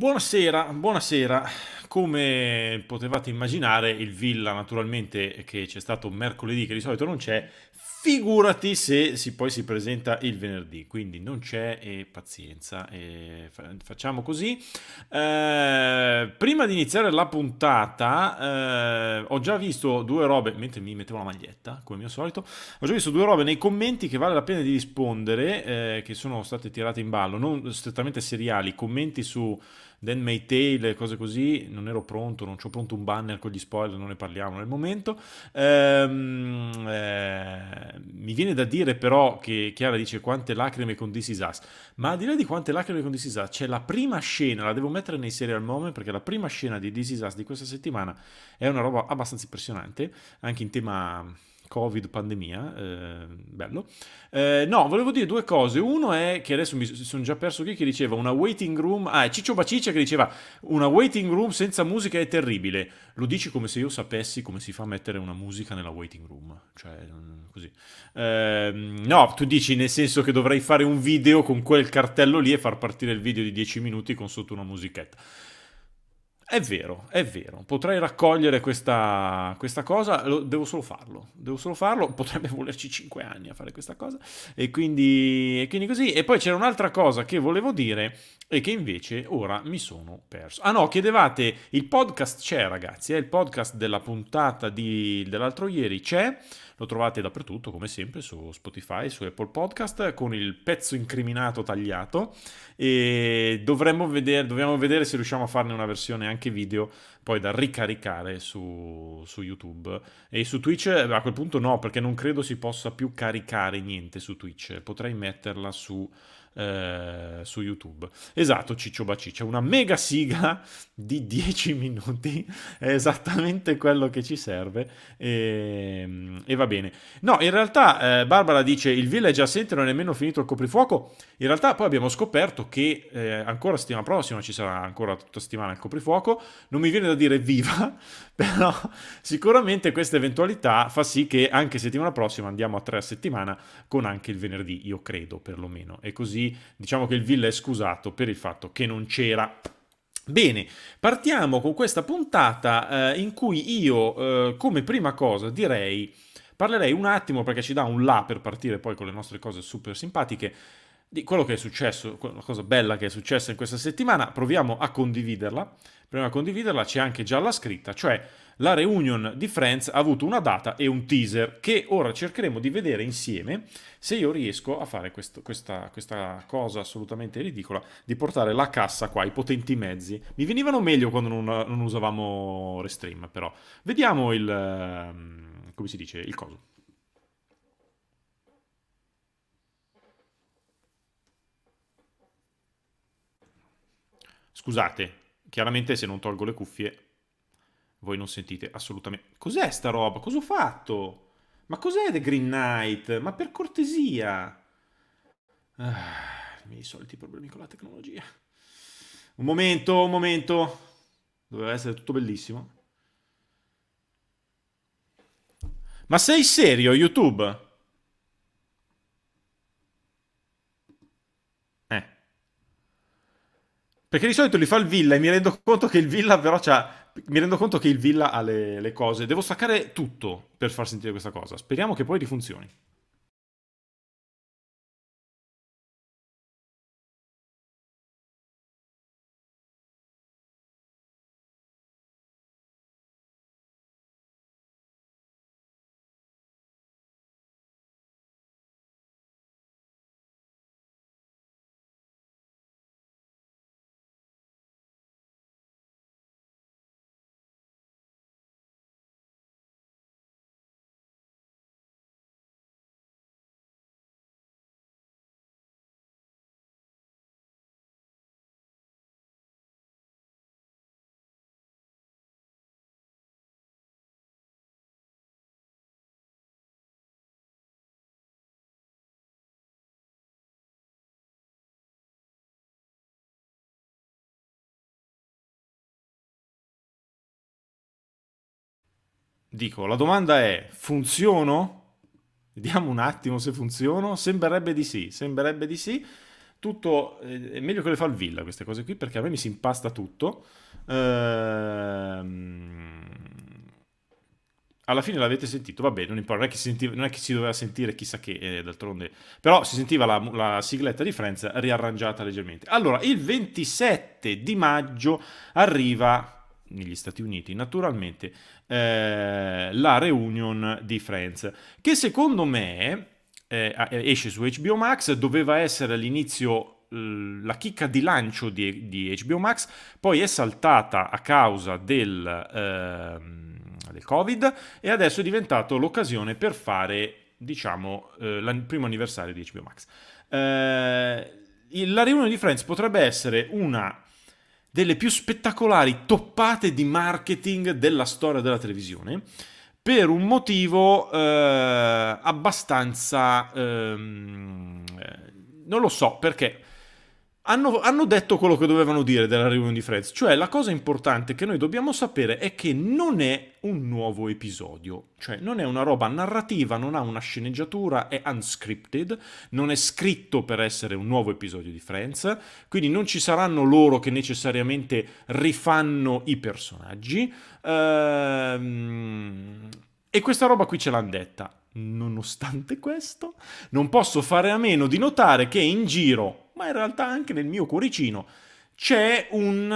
Buonasera, buonasera. Come potevate immaginare, il Villa naturalmente che c'è stato mercoledì, che di solito non c'è, figurati se si, poi si presenta il venerdì, quindi non c'è e pazienza, e facciamo così. Eh, prima di iniziare la puntata eh, ho già visto due robe, mentre mi mettevo la maglietta, come mio solito, ho già visto due robe nei commenti che vale la pena di rispondere, eh, che sono state tirate in ballo, non strettamente seriali, commenti su... Dan May Tale, cose così, non ero pronto, non ho pronto un banner con gli spoiler, non ne parliamo nel momento. Ehm, eh, mi viene da dire però che Chiara dice quante lacrime con This Is Us, ma al di là di quante lacrime con This Is Us, c'è la prima scena, la devo mettere nei serial moment perché la prima scena di This Is Us di questa settimana è una roba abbastanza impressionante, anche in tema Covid, pandemia, eh, bello. Eh, no, volevo dire due cose. Uno è che adesso mi sono già perso chi che diceva una waiting room. Ah, è Ciccio Baciccia che diceva una waiting room senza musica è terribile. Lo dici come se io sapessi come si fa a mettere una musica nella waiting room. Cioè, mm, così. Eh, no, tu dici nel senso che dovrei fare un video con quel cartello lì e far partire il video di 10 minuti con sotto una musichetta. È vero, è vero. Potrei raccogliere questa, questa cosa, devo solo farlo. Devo solo farlo. Potrebbe volerci 5 anni a fare questa cosa. E quindi, e quindi così. E poi c'era un'altra cosa che volevo dire, e che invece ora mi sono perso. Ah no, chiedevate, il podcast c'è ragazzi, eh? il podcast della puntata di, dell'altro ieri c'è, lo trovate dappertutto come sempre su Spotify, su Apple Podcast con il pezzo incriminato tagliato e dovremmo vedere, dobbiamo vedere se riusciamo a farne una versione anche video poi da ricaricare su, su YouTube e su Twitch eh, a quel punto no perché non credo si possa più caricare niente su Twitch, potrei metterla su... Eh, su YouTube. Esatto, Ciccio Baciccia, una mega sigla di 10 minuti, è esattamente quello che ci serve e, ehm, e va bene. No, in realtà eh, Barbara dice il Village Asset non è nemmeno finito il coprifuoco, in realtà poi abbiamo scoperto che eh, ancora settimana prossima ci sarà ancora tutta settimana il coprifuoco, non mi viene da dire viva, però sicuramente questa eventualità fa sì che anche settimana prossima andiamo a tre a settimana con anche il venerdì, io credo perlomeno, e così diciamo che il Villa è scusato per il fatto che non c'era. Bene, partiamo con questa puntata eh, in cui io eh, come prima cosa direi, parlerei un attimo perché ci dà un là per partire poi con le nostre cose super simpatiche, di quello che è successo, la cosa bella che è successa in questa settimana, proviamo a condividerla. prima di condividerla, c'è anche già la scritta, cioè la reunion di Friends ha avuto una data e un teaser che ora cercheremo di vedere insieme se io riesco a fare questo, questa, questa, cosa assolutamente ridicola di portare la cassa qua, i potenti mezzi. Mi venivano meglio quando non, non usavamo Restream però. Vediamo il... Ehm, come si dice? Il coso. Scusate, chiaramente se non tolgo le cuffie voi non sentite assolutamente. Cos'è sta roba? Cosa ho fatto? Ma cos'è The Green Knight? Ma per cortesia. Ah, I miei soliti problemi con la tecnologia. Un momento, un momento. Doveva essere tutto bellissimo. Ma sei serio, YouTube? Eh. Perché di solito li fa il Villa e mi rendo conto che il Villa però c'ha mi rendo conto che il Villa ha le, le cose. Devo staccare tutto per far sentire questa cosa. Speriamo che poi rifunzioni. Dico, la domanda è, funziono? Vediamo un attimo se funziono. Sembrerebbe di sì, sembrerebbe di sì. Tutto, eh, è meglio che le fa il Villa queste cose qui, perché a me mi si impasta tutto. Ehm alla fine l'avete sentito, vabbè, non importa, non è che, sentiva, non è che si doveva sentire chissà che, eh, d'altronde, però si sentiva la, la, sigletta di Friends riarrangiata leggermente. Allora, il 27 di maggio arriva negli Stati Uniti, naturalmente, eh, la reunion di Friends, che secondo me eh, esce su HBO Max, doveva essere all'inizio la chicca di lancio di, di, HBO Max, poi è saltata a causa del, eh, del Covid e adesso è diventato l'occasione per fare, diciamo, il eh, primo anniversario di HBO Max. Eh, la riunione di Friends potrebbe essere una delle più spettacolari toppate di marketing della storia della televisione per un motivo eh, abbastanza... Ehm, eh, non lo so perché hanno, hanno, detto quello che dovevano dire della riunione di Friends. Cioè, la cosa importante che noi dobbiamo sapere è che non è un nuovo episodio. Cioè, non è una roba narrativa, non ha una sceneggiatura, è unscripted, non è scritto per essere un nuovo episodio di Friends. Quindi non ci saranno loro che necessariamente rifanno i personaggi. Ehm e questa roba qui ce l'hanno detta. Nonostante questo, non posso fare a meno di notare che in giro, ma in realtà anche nel mio cuoricino, c'è un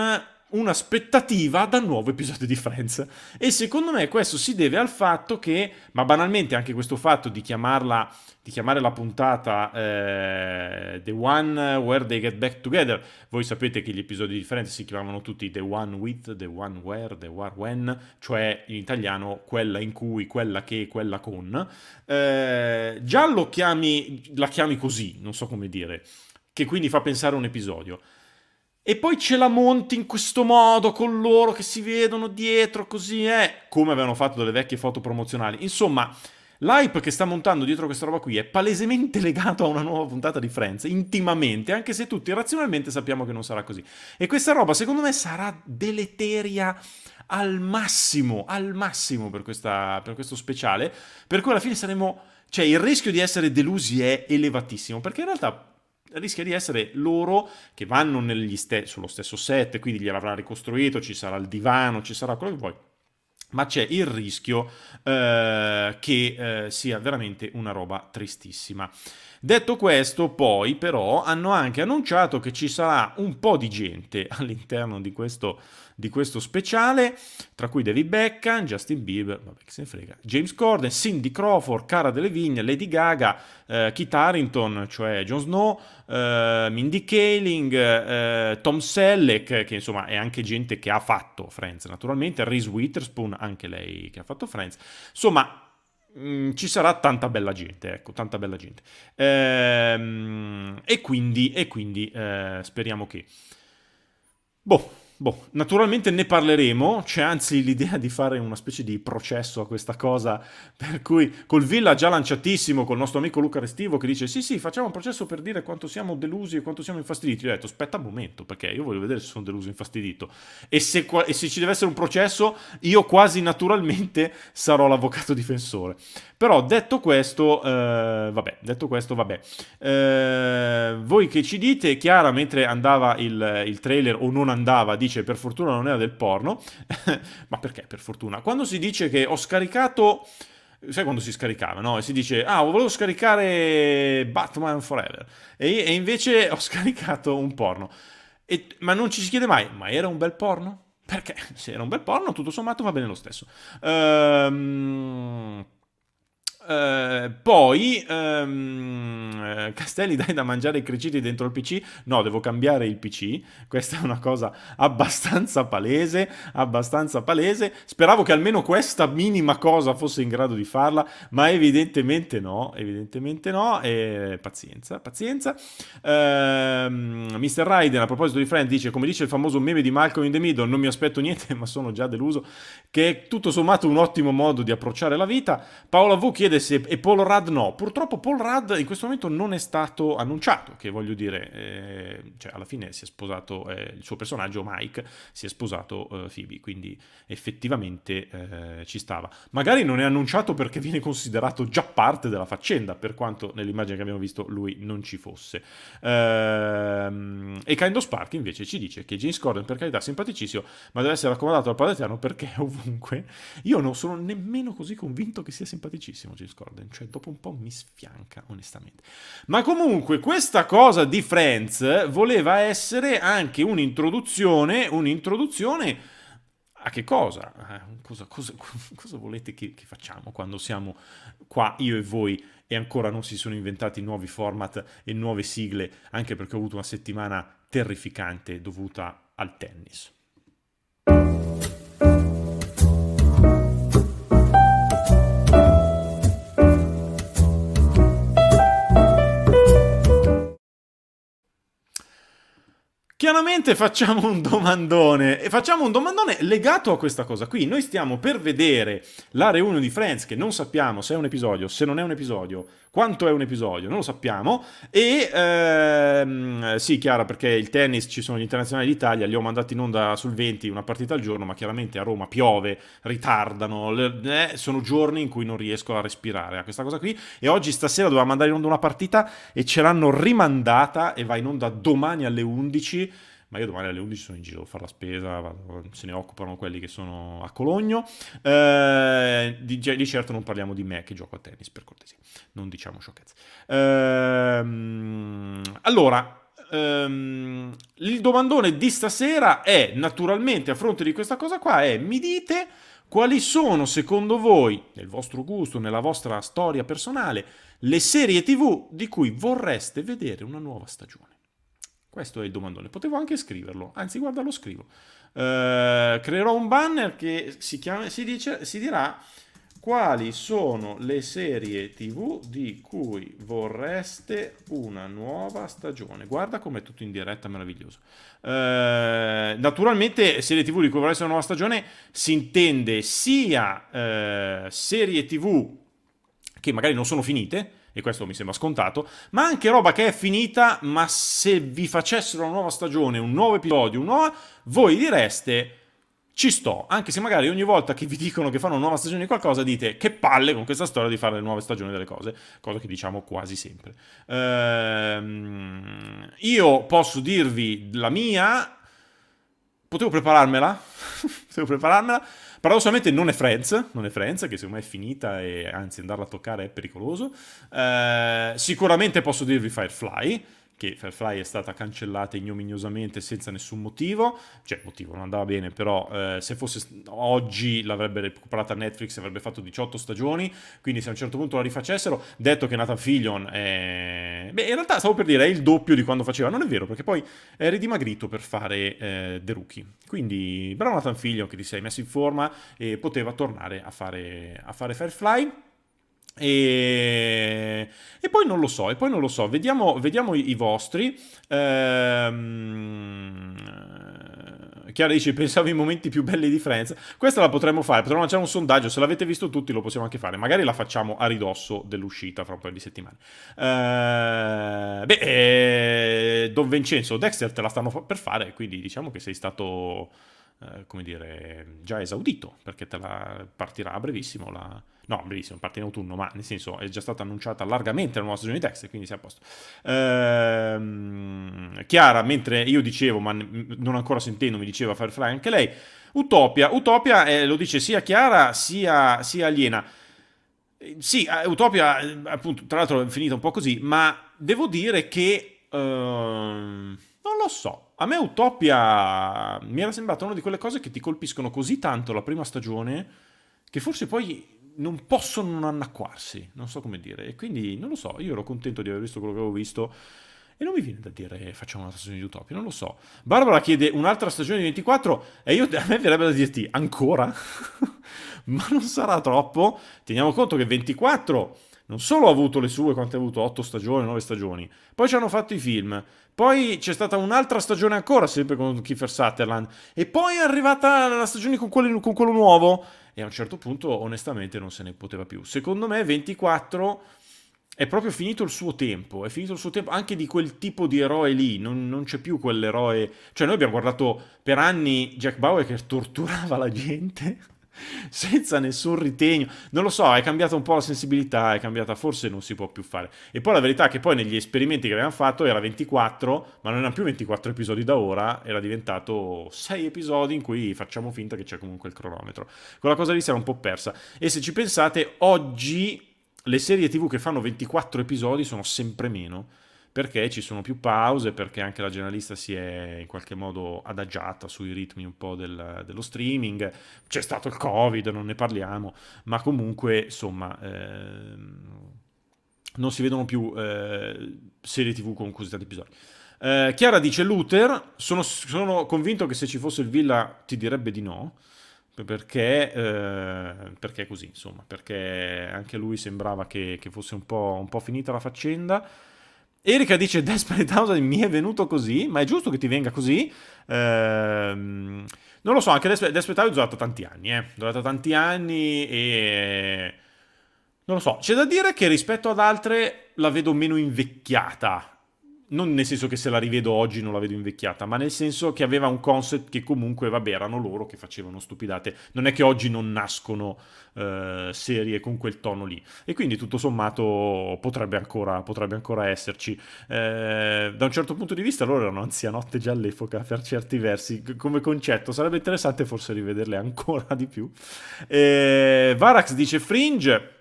un'aspettativa da nuovo episodio di Friends. E secondo me questo si deve al fatto che, ma banalmente anche questo fatto di chiamarla, di chiamare la puntata eh, The One Where They Get Back Together, voi sapete che gli episodi di Friends si chiamavano tutti The One With, The One Where, The One When, cioè in italiano quella in cui, quella che, quella con. Eh, già lo chiami, la chiami così, non so come dire, che quindi fa pensare a un episodio. E poi ce la monti in questo modo con loro che si vedono dietro così, eh, come avevano fatto delle vecchie foto promozionali. Insomma, l'hype che sta montando dietro questa roba qui è palesemente legato a una nuova puntata di Friends, intimamente, anche se tutti razionalmente sappiamo che non sarà così. E questa roba, secondo me, sarà deleteria al massimo, al massimo per, questa, per questo speciale, per cui alla fine saremo... Cioè, il rischio di essere delusi è elevatissimo, perché in realtà rischia di essere loro che vanno ste- sullo stesso set, quindi gliel'avrà ricostruito, ci sarà il divano, ci sarà quello che vuoi, ma c'è il rischio eh, che eh, sia veramente una roba tristissima. Detto questo, poi però hanno anche annunciato che ci sarà un po' di gente all'interno di questo di questo speciale, tra cui David Beckham, Justin Bieber, vabbè che se ne frega, James Corden, Cindy Crawford, Cara Delevingne, Lady Gaga, eh, Kit Harrington, cioè Jon Snow, eh, Mindy Kaling, eh, Tom Selleck, che insomma è anche gente che ha fatto Friends naturalmente, Reese Witherspoon, anche lei che ha fatto Friends, insomma mm, ci sarà tanta bella gente, ecco, tanta bella gente. Ehm, e quindi, e quindi eh, speriamo che... Boh, Boh, naturalmente ne parleremo, c'è anzi l'idea di fare una specie di processo a questa cosa, per cui col Villa già lanciatissimo, col nostro amico Luca Restivo che dice sì sì facciamo un processo per dire quanto siamo delusi e quanto siamo infastiditi, io ho detto aspetta un momento perché io voglio vedere se sono deluso o infastidito e se, e se ci deve essere un processo io quasi naturalmente sarò l'avvocato difensore. Però detto questo, eh, vabbè, detto questo, vabbè. Eh, voi che ci dite, Chiara mentre andava il, il trailer o non andava, dice dice per fortuna non era del porno, ma perché per fortuna? Quando si dice che ho scaricato sai quando si scaricava, no? E si dice, ah, volevo scaricare Batman Forever. E, e invece ho scaricato un porno. E, ma non ci si chiede mai, ma era un bel porno? Perché se era un bel porno, tutto sommato va bene lo stesso. Ehm... Eh, poi ehm, eh, Castelli dai da mangiare i criciti dentro il PC no devo cambiare il PC questa è una cosa abbastanza palese abbastanza palese speravo che almeno questa minima cosa fosse in grado di farla ma evidentemente no evidentemente no e pazienza pazienza eh, Mr. Raiden a proposito di Friend dice come dice il famoso meme di Malcolm in the Middle non mi aspetto niente ma sono già deluso che è tutto sommato un ottimo modo di approcciare la vita Paola V chiede chiede se... E Paul Rudd no. Purtroppo Paul Rudd in questo momento non è stato annunciato, che voglio dire, eh, cioè alla fine si è sposato, eh, il suo personaggio Mike si è sposato eh, Phoebe, quindi effettivamente eh, ci stava. Magari non è annunciato perché viene considerato già parte della faccenda, per quanto nell'immagine che abbiamo visto lui non ci fosse. Ehm, e Kind of Spark invece ci dice che James Corden per carità simpaticissimo, ma deve essere raccomandato al padre eterno perché ovunque. Io non sono nemmeno così convinto che sia simpaticissimo James Corden, cioè dopo un po' mi sfianca onestamente. Ma comunque questa cosa di Friends voleva essere anche un'introduzione, un'introduzione a che cosa? Eh, cosa, cosa, cosa volete che, che, facciamo quando siamo qua io e voi e ancora non si sono inventati nuovi format e nuove sigle, anche perché ho avuto una settimana terrificante dovuta al tennis. Chiaramente facciamo un domandone e facciamo un domandone legato a questa cosa qui. Noi stiamo per vedere la reunion di Friends che non sappiamo se è un episodio, se non è un episodio, quanto è un episodio? Non lo sappiamo. E ehm, sì, Chiara, perché il tennis ci sono gli internazionali d'Italia, li ho mandati in onda sul 20 una partita al giorno, ma chiaramente a Roma piove, ritardano, le, eh, sono giorni in cui non riesco a respirare a questa cosa qui. E oggi stasera doveva mandare in onda una partita e ce l'hanno rimandata e va in onda domani alle 11 ma io domani alle 11 sono in giro a fare la spesa, vado, se ne occupano quelli che sono a Cologno. Eh, di, di, certo non parliamo di me che gioco a tennis, per cortesia, non diciamo sciocchezze. Eh, allora, Um, il domandone di stasera è naturalmente a fronte di questa cosa qua è mi dite quali sono secondo voi nel vostro gusto nella vostra storia personale le serie tv di cui vorreste vedere una nuova stagione questo è il domandone. Potevo anche scriverlo, anzi guarda lo scrivo. Eh, creerò un banner che si, chiama, si, dice, si dirà quali sono le serie tv di cui vorreste una nuova stagione. Guarda com'è tutto in diretta, meraviglioso. Eh, naturalmente serie tv di cui vorreste una nuova stagione si intende sia eh, serie tv che magari non sono finite, e questo mi sembra scontato, ma anche roba che è finita, ma se vi facessero una nuova stagione, un nuovo episodio, un nuovo, voi direste ci sto, anche se magari ogni volta che vi dicono che fanno una nuova stagione di qualcosa dite che palle con questa storia di fare le nuove stagioni delle cose, cosa che diciamo quasi sempre. Ehm, io posso dirvi la mia, potevo prepararmela, potevo prepararmela, Paradossalmente non è Friends, non è Friends, che secondo me è finita e anzi andarla a toccare è pericoloso. Eh, sicuramente posso dirvi Firefly che Firefly è stata cancellata ignominiosamente senza nessun motivo, cioè motivo non andava bene, però eh, se fosse oggi l'avrebbe recuperata Netflix, avrebbe fatto 18 stagioni, quindi se a un certo punto la rifacessero, detto che Nathan Fillion è... Beh, in realtà stavo per dire è il doppio di quando faceva, non è vero, perché poi è ridimagrito per fare eh, The Rookie. Quindi bravo Nathan Fillion che ti sei messo in forma e poteva tornare a fare, a fare Firefly. E... e, poi non lo so, e poi non lo so, vediamo, vediamo i, vostri. Ehm... Chiara dice, pensavo ai momenti più belli di Friends. Questa la potremmo fare, potremmo lanciare un sondaggio, se l'avete visto tutti lo possiamo anche fare. Magari la facciamo a ridosso dell'uscita fra un paio di settimane. Ehm... beh, eh... Don Vincenzo, Dexter te la stanno per fare, quindi diciamo che sei stato eh, come dire, già esaudito, perché te la partirà a brevissimo, la... no, brevissimo, parte in autunno, ma nel senso è già stata annunciata largamente la nuova stagione di Dexter, quindi si è a posto. Ehm, Chiara, mentre io dicevo, ma non ancora sentendo, mi diceva Firefly anche lei, Utopia, Utopia eh, lo dice sia Chiara sia, sia Aliena. Sì, eh, Utopia, eh, appunto, tra l'altro è finita un po' così, ma devo dire che... Eh, non lo so, a me Utopia mi era sembrata una di quelle cose che ti colpiscono così tanto la prima stagione che forse poi non possono non annacquarsi, non so come dire. E quindi non lo so, io ero contento di aver visto quello che avevo visto. E non mi viene da dire eh, facciamo una stagione di Utopia, non lo so. Barbara chiede un'altra stagione di 24 e io a me verrebbe da dirti ancora? Ma non sarà troppo. Teniamo conto che 24 non solo ha avuto le sue, quante ha avuto? 8 stagioni, 9 stagioni. Poi ci hanno fatto i film. Poi c'è stata un'altra stagione ancora, sempre con Kiefer Sutherland. E poi è arrivata la stagione con, quelli, con quello nuovo. E a un certo punto, onestamente, non se ne poteva più. Secondo me, 24 è proprio finito il suo tempo, è finito il suo tempo anche di quel tipo di eroe lì, non, non c'è più quell'eroe, cioè noi abbiamo guardato per anni Jack Bauer che torturava la gente senza nessun ritegno. Non lo so, è cambiata un po' la sensibilità, è cambiata, forse non si può più fare. E poi la verità è che poi negli esperimenti che avevamo fatto era 24, ma non erano più 24 episodi da ora, era diventato 6 episodi in cui facciamo finta che c'è comunque il cronometro. Quella cosa lì si era un po' persa. E se ci pensate, oggi le serie TV che fanno 24 episodi sono sempre meno perché ci sono più pause, perché anche la giornalista si è in qualche modo adagiata sui ritmi un po' del, dello streaming, c'è stato il covid, non ne parliamo, ma comunque insomma... Ehm, non si vedono più eh, serie tv con così tanti episodi. Eh, Chiara dice Luther, sono, sono, convinto che se ci fosse il Villa ti direbbe di no, perché, eh, perché così, insomma, perché anche lui sembrava che, che fosse un po', un po' finita la faccenda. Erika dice Desperate Housewives mi è venuto così, ma è giusto che ti venga così? Ehm, non lo so, anche Desperate Housewives durata tanti anni, eh. Durata tanti anni e... Non lo so, c'è da dire che rispetto ad altre la vedo meno invecchiata non nel senso che se la rivedo oggi non la vedo invecchiata, ma nel senso che aveva un concept che comunque, vabbè, erano loro che facevano stupidate. Non è che oggi non nascono eh, serie con quel tono lì. E quindi tutto sommato potrebbe ancora, potrebbe ancora esserci. Eh, da un certo punto di vista loro erano anzianotte già all'epoca per certi versi, come concetto. Sarebbe interessante forse rivederle ancora di più. Eh, Varax dice Fringe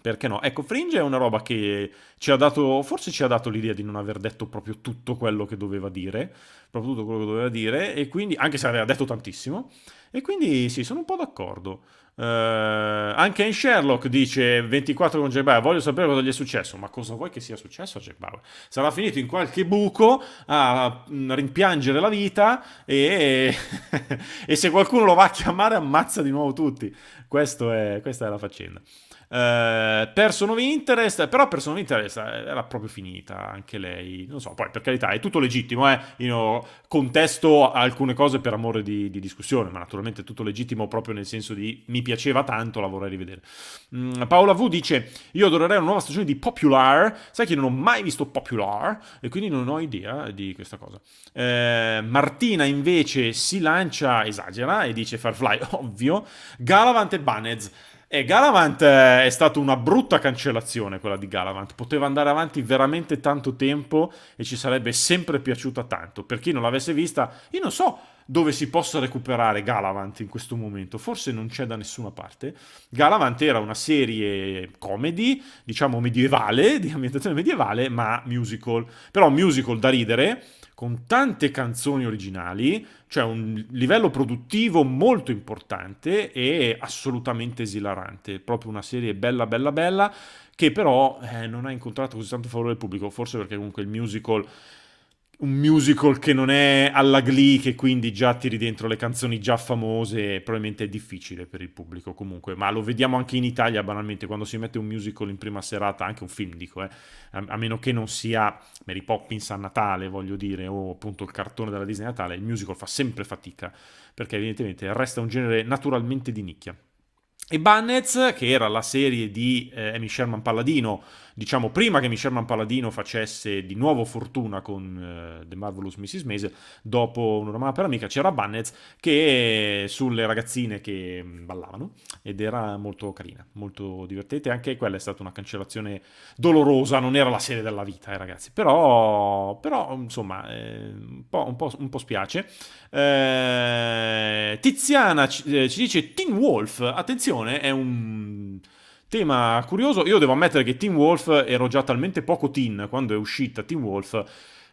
perché no? Ecco, Fringe è una roba che ci ha dato, forse ci ha dato l'idea di non aver detto proprio tutto quello che doveva dire, proprio tutto quello che doveva dire, e quindi, anche se aveva detto tantissimo, e quindi sì, sono un po' d'accordo. Eh, anche in Sherlock dice 24 con Jack Bauer, voglio sapere cosa gli è successo, ma cosa vuoi che sia successo a Jack Bauer? Sarà finito in qualche buco a rimpiangere la vita e, e se qualcuno lo va a chiamare ammazza di nuovo tutti. È, questa è la faccenda. Eh, Person of Interest, però Person of Interest eh, era proprio finita anche lei, non so, poi per carità è tutto legittimo, eh? io contesto alcune cose per amore di, di, discussione, ma naturalmente è tutto legittimo proprio nel senso di mi piaceva tanto, la vorrei rivedere. Mm, Paola V dice, io adorerei una nuova stagione di Popular, sai che non ho mai visto Popular e quindi non ho idea di questa cosa. Eh, Martina invece si lancia, esagera e dice Farfly, ovvio, Galavant e Banez. E Galavant eh, è stata una brutta cancellazione quella di Galavant, poteva andare avanti veramente tanto tempo e ci sarebbe sempre piaciuta tanto. Per chi non l'avesse vista, io non so dove si possa recuperare Galavant in questo momento, forse non c'è da nessuna parte. Galavant era una serie comedy, diciamo medievale, di ambientazione medievale, ma musical. Però musical da ridere, con tante canzoni originali, cioè un livello produttivo molto importante e assolutamente esilarante, proprio una serie bella bella bella che però eh, non ha incontrato così tanto favore del pubblico, forse perché comunque il musical un musical che non è alla Glee, che quindi già tiri dentro le canzoni già famose, probabilmente è difficile per il pubblico comunque, ma lo vediamo anche in Italia banalmente, quando si mette un musical in prima serata, anche un film dico, eh, a, meno che non sia Mary Poppins a Natale, voglio dire, o appunto il cartone della Disney a Natale, il musical fa sempre fatica, perché evidentemente resta un genere naturalmente di nicchia. E Bannets, che era la serie di eh, Amy Sherman Palladino, diciamo prima che Amy Sherman Paladino facesse di nuovo fortuna con eh, The Marvelous Mrs. Maisel, dopo Una per amica c'era Bannets che eh, sulle ragazzine che mm, ballavano ed era molto carina, molto divertente, anche quella è stata una cancellazione dolorosa, non era la serie della vita, eh, ragazzi, però, però insomma eh, un, po', un, po', un, po', spiace. Eh, Tiziana ci, eh, ci dice Teen Wolf, attenzione! generazione è un tema curioso. Io devo ammettere che Team Wolf ero già talmente poco teen quando è uscita Team Wolf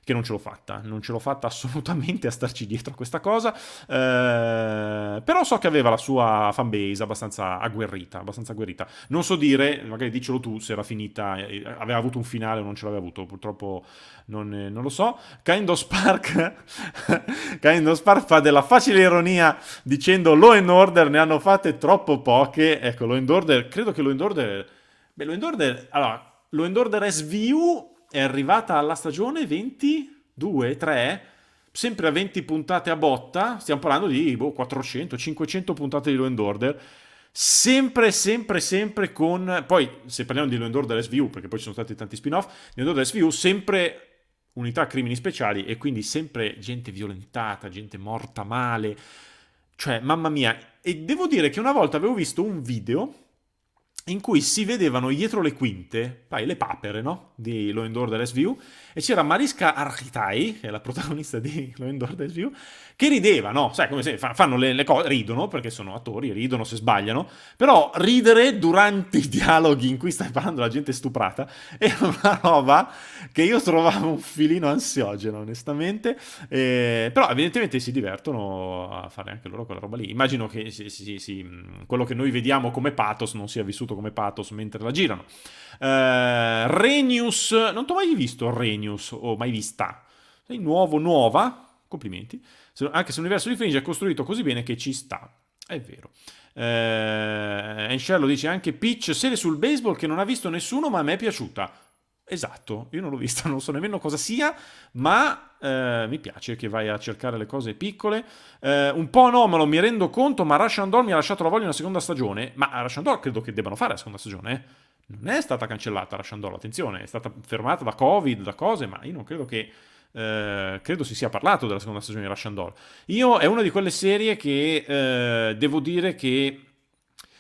che non ce l'ho fatta, non ce l'ho fatta assolutamente a starci dietro a questa cosa, eh, però so che aveva la sua fanbase abbastanza agguerrita, abbastanza agguerrita. Non so dire, magari dicelo tu, se era finita, eh, aveva avuto un finale o non ce l'aveva avuto, purtroppo non, eh, non lo so. Kind of Spark, kind of Spark fa della facile ironia dicendo Law and Order ne hanno fatte troppo poche, ecco Law and Order, credo che Law and Order, beh Law and Order, allora... Lo Order SVU è arrivata alla stagione 22, 3, sempre a 20 puntate a botta, stiamo parlando di boh, 400, 500 puntate di Law Order, sempre, sempre, sempre con... Poi, se parliamo di Law Order SVU, perché poi ci sono stati tanti spin-off, Law and Order SVU sempre unità crimini speciali e quindi sempre gente violentata, gente morta male, cioè mamma mia, e devo dire che una volta avevo visto un video in cui si vedevano dietro le quinte, poi le papere, no? Di Law and Order SVU, e c'era Mariska Architai, che è la protagonista di Law and Order SVU, che rideva, no? Sai, come se fanno le, le cose, ridono, perché sono attori, ridono se sbagliano, però ridere durante i dialoghi in cui stai parlando la gente stuprata è una roba che io trovavo un filino ansiogeno, onestamente, eh, però evidentemente si divertono a fare anche loro quella roba lì. Immagino che si, si, si, quello che noi vediamo come pathos non sia vissuto come pathos mentre la girano. Uh, Renius, non ti ho mai visto Renius, o mai vista. Sei nuovo, nuova, complimenti. Anche se l'universo di Fringe è costruito così bene che ci sta. È vero. Eh, uh, Encello dice anche Pitch, serie sul baseball che non ha visto nessuno ma a me è piaciuta. Esatto, io non l'ho vista, non so nemmeno cosa sia, ma eh, mi piace che vai a cercare le cose piccole. Eh, un po' anomalo, mi rendo conto, ma Rush mi ha lasciato la voglia una seconda stagione. Ma Rush credo che debbano fare la seconda stagione. Eh. Non è stata cancellata Rush attenzione, è stata fermata da Covid, da cose, ma io non credo che... Eh, credo si sia parlato della seconda stagione di Rush Io è una di quelle serie che eh, devo dire che...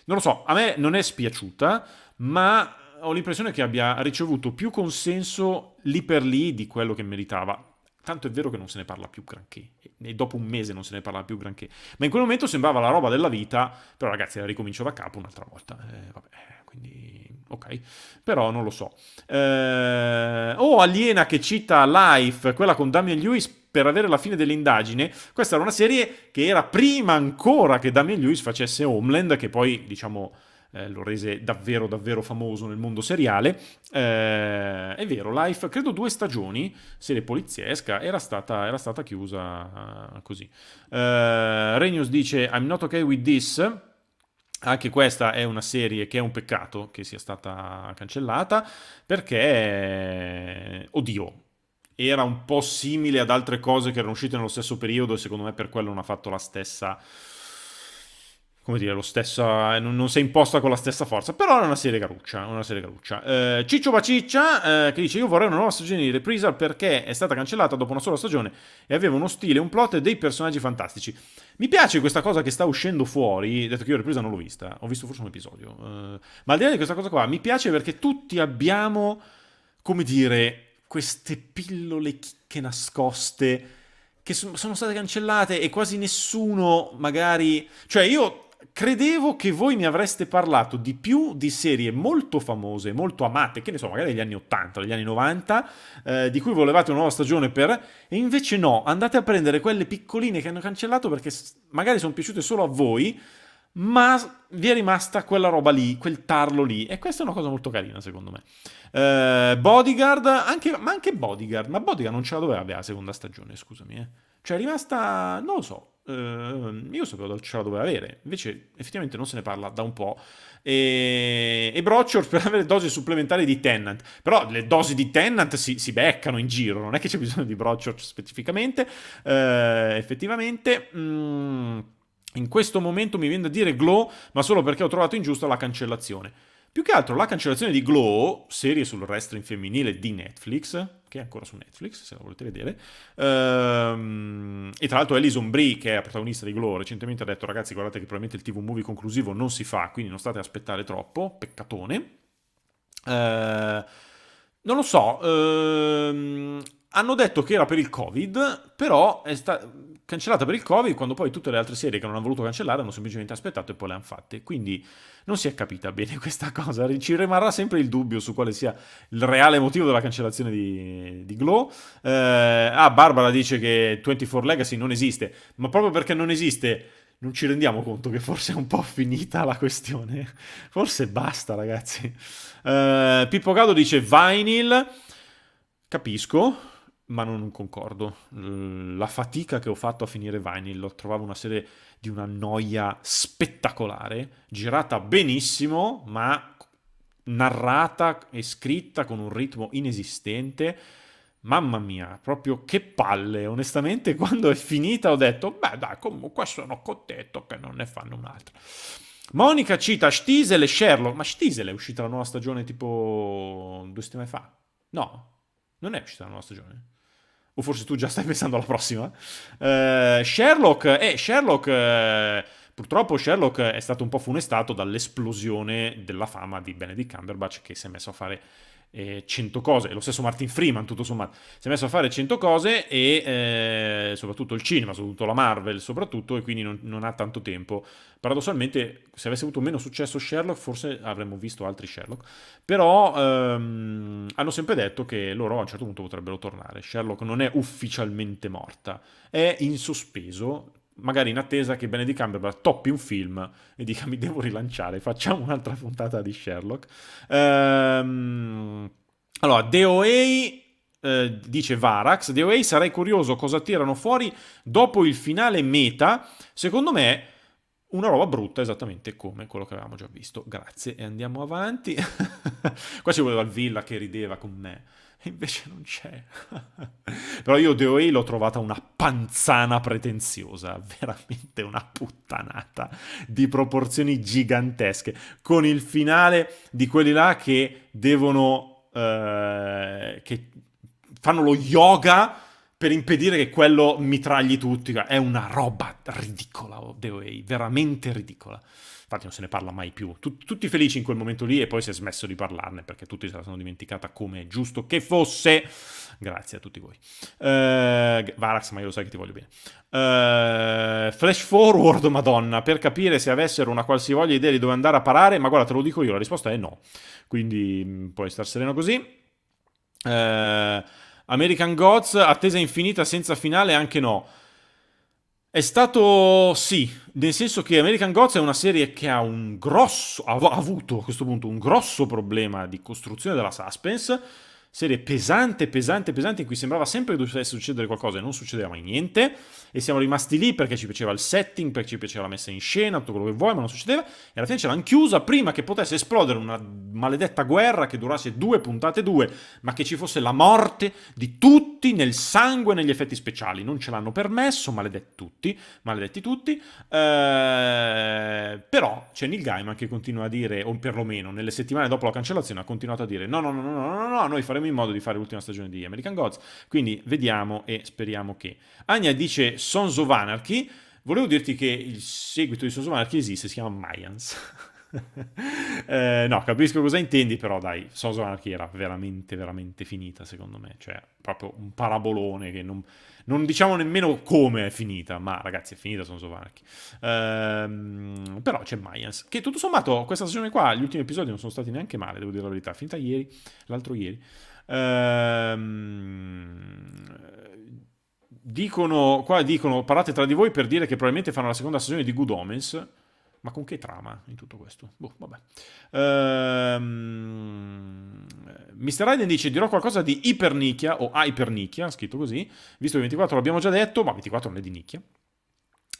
Non lo so, a me non è spiaciuta, ma ho l'impressione che abbia ricevuto più consenso lì per lì di quello che meritava. Tanto è vero che non se ne parla più granché, e dopo un mese non se ne parla più granché. Ma in quel momento sembrava la roba della vita, però ragazzi la ricomincio da capo un'altra volta. Eh, vabbè, quindi ok, però non lo so. Eh, oh, Aliena che cita Life, quella con Damien Lewis per avere la fine dell'indagine. Questa era una serie che era prima ancora che Damien Lewis facesse Homeland, che poi, diciamo eh, lo rese davvero davvero famoso nel mondo seriale. Eh, è vero, Life, credo due stagioni, serie poliziesca, era stata, era stata chiusa eh, così. Eh, Renius dice I'm not okay with this. Anche questa è una serie che è un peccato che sia stata cancellata perché, oddio, era un po' simile ad altre cose che erano uscite nello stesso periodo e secondo me per quello non ha fatto la stessa come dire, lo stessa, eh, non, non si è imposta con la stessa forza, però è una serie caruccia, una serie caruccia. Eh, Ciccio Baciccia eh, che dice io vorrei una nuova stagione di Reprisal perché è stata cancellata dopo una sola stagione e aveva uno stile, un plot e dei personaggi fantastici. Mi piace questa cosa che sta uscendo fuori, detto che io Reprisal non l'ho vista, ho visto forse un episodio, eh, ma al di là di questa cosa qua mi piace perché tutti abbiamo, come dire, queste pillole chicche nascoste che sono state cancellate e quasi nessuno magari... Cioè io credevo che voi mi avreste parlato di più di serie molto famose, molto amate, che ne so, magari degli anni 80, degli anni 90, eh, di cui volevate una nuova stagione per... E invece no, andate a prendere quelle piccoline che hanno cancellato perché magari sono piaciute solo a voi, ma vi è rimasta quella roba lì, quel tarlo lì. E questa è una cosa molto carina, secondo me. Eh, bodyguard, anche, ma anche Bodyguard, ma Bodyguard non ce la doveva avere la seconda stagione, scusami. Eh. Cioè è rimasta, non lo so, Ehm, io sapevo che ce la doveva avere, invece effettivamente non se ne parla da un po'. E, ehm, e Brochor per avere dosi supplementari di Tennant, però le dosi di Tennant si, si beccano in giro, non è che c'è bisogno di Brochor specificamente, eh, effettivamente... Mh, mm, in questo momento mi viene da dire glow, ma solo perché ho trovato ingiusta la cancellazione. Più che altro la cancellazione di Glow, serie sul wrestling femminile di Netflix, che è ancora su Netflix se la volete vedere, ehm, e tra l'altro Alison Brie, che è la protagonista di Glow, recentemente ha detto ragazzi guardate che probabilmente il TV movie conclusivo non si fa, quindi non state a aspettare troppo, peccatone. Eh, non lo so, ehm, hanno detto che era per il Covid, però è sta- cancellata per il Covid, quando poi tutte le altre serie che non hanno voluto cancellare hanno semplicemente aspettato e poi le hanno fatte. Quindi non si è capita bene questa cosa. Ci rimarrà sempre il dubbio su quale sia il reale motivo della cancellazione di, di Glow. Eh, ah, Barbara dice che 24 Legacy non esiste, ma proprio perché non esiste non ci rendiamo conto che forse è un po' finita la questione. Forse basta, ragazzi. Uh, Pippo Gado dice Vinyl. Capisco ma non concordo. La fatica che ho fatto a finire Vinyl, lo trovavo una serie di una noia spettacolare, girata benissimo, ma narrata e scritta con un ritmo inesistente. Mamma mia, proprio che palle. Onestamente, quando è finita ho detto, beh dai, comunque sono contento che non ne fanno un'altra. Monica cita Stiesel e Sherlock. Ma Stiesel è uscita la nuova stagione tipo due settimane fa? No, non è uscita la nuova stagione o forse tu già stai pensando alla prossima. Eh, Sherlock, eh, Sherlock, eh, purtroppo Sherlock è stato un po' funestato dall'esplosione della fama di Benedict Cumberbatch che si è messo a fare eh, 100 cose, lo stesso Martin Freeman tutto sommato, si è messo a fare 100 cose e eh, soprattutto il cinema, soprattutto la Marvel, soprattutto e quindi non, non, ha tanto tempo. Paradossalmente se avesse avuto meno successo Sherlock forse avremmo visto altri Sherlock, però ehm, hanno sempre detto che loro a un certo punto potrebbero tornare, Sherlock non è ufficialmente morta, è in sospeso magari in attesa che Benedict Cumberbatch toppi un film e dica mi devo rilanciare, facciamo un'altra puntata di Sherlock. Ehm, allora, DOA eh, dice Varax, DOA sarei curioso cosa tirano fuori dopo il finale meta, secondo me una roba brutta esattamente come quello che avevamo già visto. Grazie e andiamo avanti. Qua ci voleva il Villa che rideva con me. E invece non c'è. Però io The Way l'ho trovata una panzana pretenziosa, veramente una puttanata di proporzioni gigantesche, con il finale di quelli là che devono... Eh, che fanno lo yoga per impedire che quello mitragli tutti. È una roba ridicola, The oh, Way, veramente ridicola infatti non se ne parla mai più. Tut- tutti felici in quel momento lì e poi si è smesso di parlarne perché tutti se la sono dimenticata come è giusto che fosse. Grazie a tutti voi. Uh, Varax, ma io lo sai che ti voglio bene. Uh, flash forward, madonna, per capire se avessero una qualsivoglia idea di dove andare a parare, ma guarda, te lo dico io, la risposta è no. Quindi mh, mm, puoi star sereno così. Uh, American Gods, attesa infinita senza finale, anche no. È stato sì, nel senso che American Gods è una serie che ha un grosso, ha avuto a questo punto un grosso problema di costruzione della suspense serie pesante, pesante, pesante, in cui sembrava sempre che dovesse succedere qualcosa e non succedeva mai niente, e siamo rimasti lì perché ci piaceva il setting, perché ci piaceva la messa in scena, tutto quello che vuoi, ma non succedeva, e alla fine ce l'hanno chiusa prima che potesse esplodere una maledetta guerra che durasse due puntate due, ma che ci fosse la morte di tutti nel sangue e negli effetti speciali, non ce l'hanno permesso, maledetti tutti, maledetti tutti, eh, però c'è Neil Gaiman che continua a dire, o perlomeno nelle settimane dopo la cancellazione ha continuato a dire no no no no no no, no noi faremo in modo di fare l'ultima stagione di American Gods. Quindi vediamo e speriamo che. Anya dice Sons of Anarchy. Volevo dirti che il seguito di Sons of Anarchy esiste, si chiama Mayans. eh, no, capisco cosa intendi, però dai, Sons of Anarchy era veramente, veramente finita, secondo me. Cioè, proprio un parabolone che non, non diciamo nemmeno come è finita, ma ragazzi, è finita sono of Anarchy. Ehm, però c'è Mayans, che tutto sommato questa stagione qua, gli ultimi episodi non sono stati neanche male, devo dire la verità, finita ieri, l'altro ieri. Ehm, dicono, qua dicono, parlate tra di voi per dire che probabilmente fanno la seconda stagione di Good Omens. Ma con che trama in tutto questo? Boh, vabbè. Ehm, Mr. Raiden dice: Dirò qualcosa di ipernicchia o hypernicchia, scritto così, visto che 24 l'abbiamo già detto, ma 24 non è di nicchia.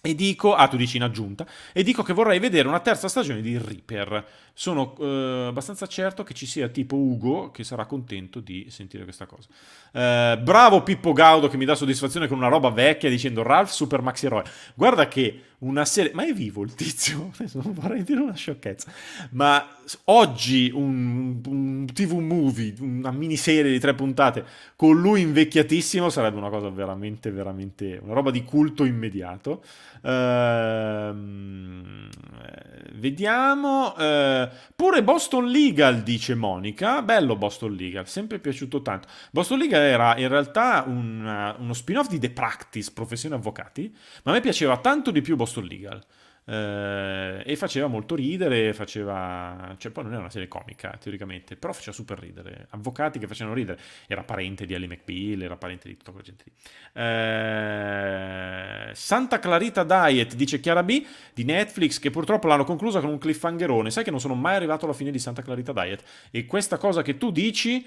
E dico, ah tu dici in aggiunta, e dico che vorrei vedere una terza stagione di Reaper. Sono eh, abbastanza certo che ci sia tipo Ugo che sarà contento di sentire questa cosa. Eh, bravo Pippo Gaudo che mi dà soddisfazione con una roba vecchia dicendo Ralph Super Maxi Eroe. Guarda che una serie... Ma è vivo il tizio? Adesso non vorrei dire una sciocchezza. Ma oggi un, un TV movie, una miniserie di tre puntate, con lui invecchiatissimo, sarebbe una cosa veramente, veramente... Una roba di culto immediato. Ehm, eh, vediamo... Ehm, pure Boston Legal, dice Monica. Bello Boston Legal, sempre piaciuto tanto. Boston Legal era in realtà una, uno spin-off di The Practice, professione avvocati, ma a me piaceva tanto di più Boston Impostor Legal. Eh, e faceva molto ridere, faceva... cioè poi non era una serie comica teoricamente, però faceva super ridere, avvocati che facevano ridere, era parente di Ali McBeal, era parente di tutta quella gente lì. Eh, Santa Clarita Diet, dice Chiara B, di Netflix, che purtroppo l'hanno conclusa con un cliffhangerone, sai che non sono mai arrivato alla fine di Santa Clarita Diet, e questa cosa che tu dici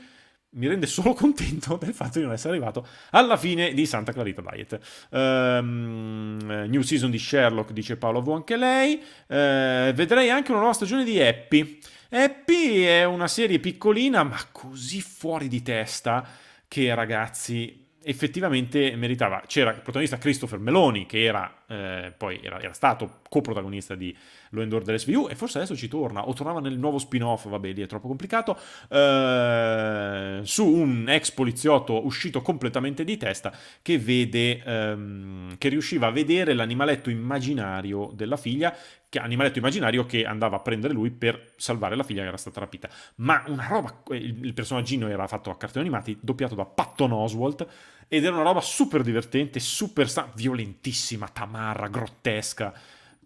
mi rende solo contento del fatto di non essere arrivato alla fine di Santa Clarita Diet. Um, new season di Sherlock, dice Paolo Vu anche lei. Uh, vedrei anche una nuova stagione di Happy. Happy è una serie piccolina, ma così fuori di testa che ragazzi effettivamente meritava. C'era il protagonista Christopher Meloni, che era eh, poi era, era, stato coprotagonista di Lo Endor dell'SVU e forse adesso ci torna, o tornava nel nuovo spin-off, vabbè lì è troppo complicato, eh, su un ex poliziotto uscito completamente di testa che vede, ehm, che riusciva a vedere l'animaletto immaginario della figlia che, animaletto immaginario che andava a prendere lui per salvare la figlia che era stata rapita. Ma una roba, eh, il, il personaggino era fatto a cartoni animati, doppiato da Patton Oswalt, ed era una roba super divertente, super sta- violentissima, tamarra, grottesca,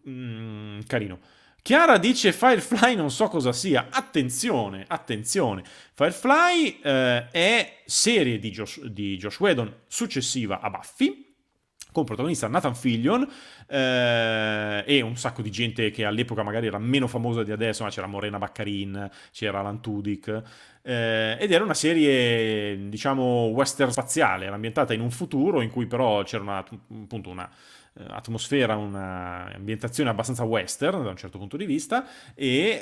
mm, carino. Chiara dice Firefly non so cosa sia, attenzione, attenzione, Firefly eh, è serie di Josh, di Josh Whedon successiva a Buffy, con protagonista Nathan Fillion eh, e un sacco di gente che all'epoca magari era meno famosa di adesso, ma c'era Morena Baccarin, c'era Alan Tudyk, eh, ed era una serie, diciamo, western spaziale, ambientata in un futuro in cui però c'era una, appunto una eh, atmosfera, un'ambientazione abbastanza western da un certo punto di vista e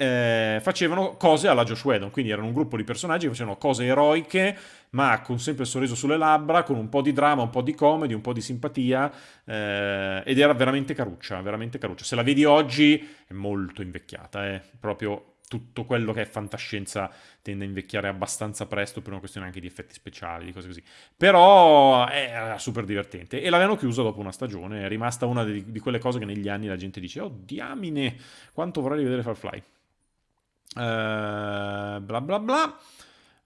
eh, facevano cose alla Josh Whedon, quindi erano un gruppo di personaggi che facevano cose eroiche ma con sempre il sorriso sulle labbra, con un po' di dramma, un po' di comedy, un po' di simpatia eh, ed era veramente caruccia, veramente caruccia. Se la vedi oggi è molto invecchiata, eh, proprio tutto quello che è fantascienza tende a invecchiare abbastanza presto per una questione anche di effetti speciali, di cose così. Però era super divertente e l'avevano chiusa dopo una stagione, è rimasta una di, di, quelle cose che negli anni la gente dice, oh diamine, quanto vorrei rivedere Farfly. Uh, eh, bla bla bla.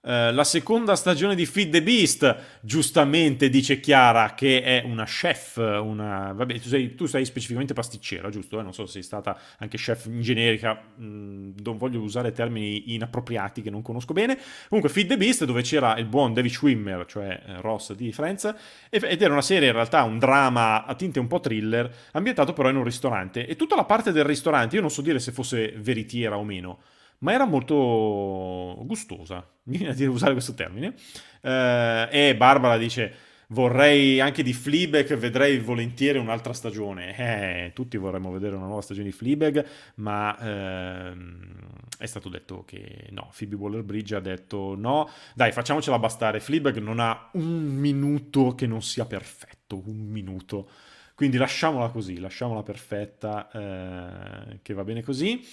Eh, la seconda stagione di Feed the Beast, giustamente dice Chiara che è una chef, una... Vabbè, tu sei, tu sei specificamente pasticcera, giusto? Eh? Non so se sei stata anche chef in generica, mm, non voglio usare termini inappropriati che non conosco bene. Comunque Feed the Beast, dove c'era il buon David Schwimmer, cioè eh, Ross di Friends, ed era una serie in realtà, un drama a tinte un po' thriller, ambientato però in un ristorante. E tutta la parte del ristorante, io non so dire se fosse veritiera o meno, ma era molto gustosa, viene a dire usare questo termine. Eh, e Barbara dice, vorrei anche di Fleabag, vedrei volentieri un'altra stagione. Eh, tutti vorremmo vedere una nuova stagione di Fleabag, ma ehm, è stato detto che no. Phoebe Waller-Bridge ha detto no, dai facciamocela bastare, Fleabag non ha un minuto che non sia perfetto, un minuto. Quindi lasciamola così, lasciamola perfetta, eh, che va bene così.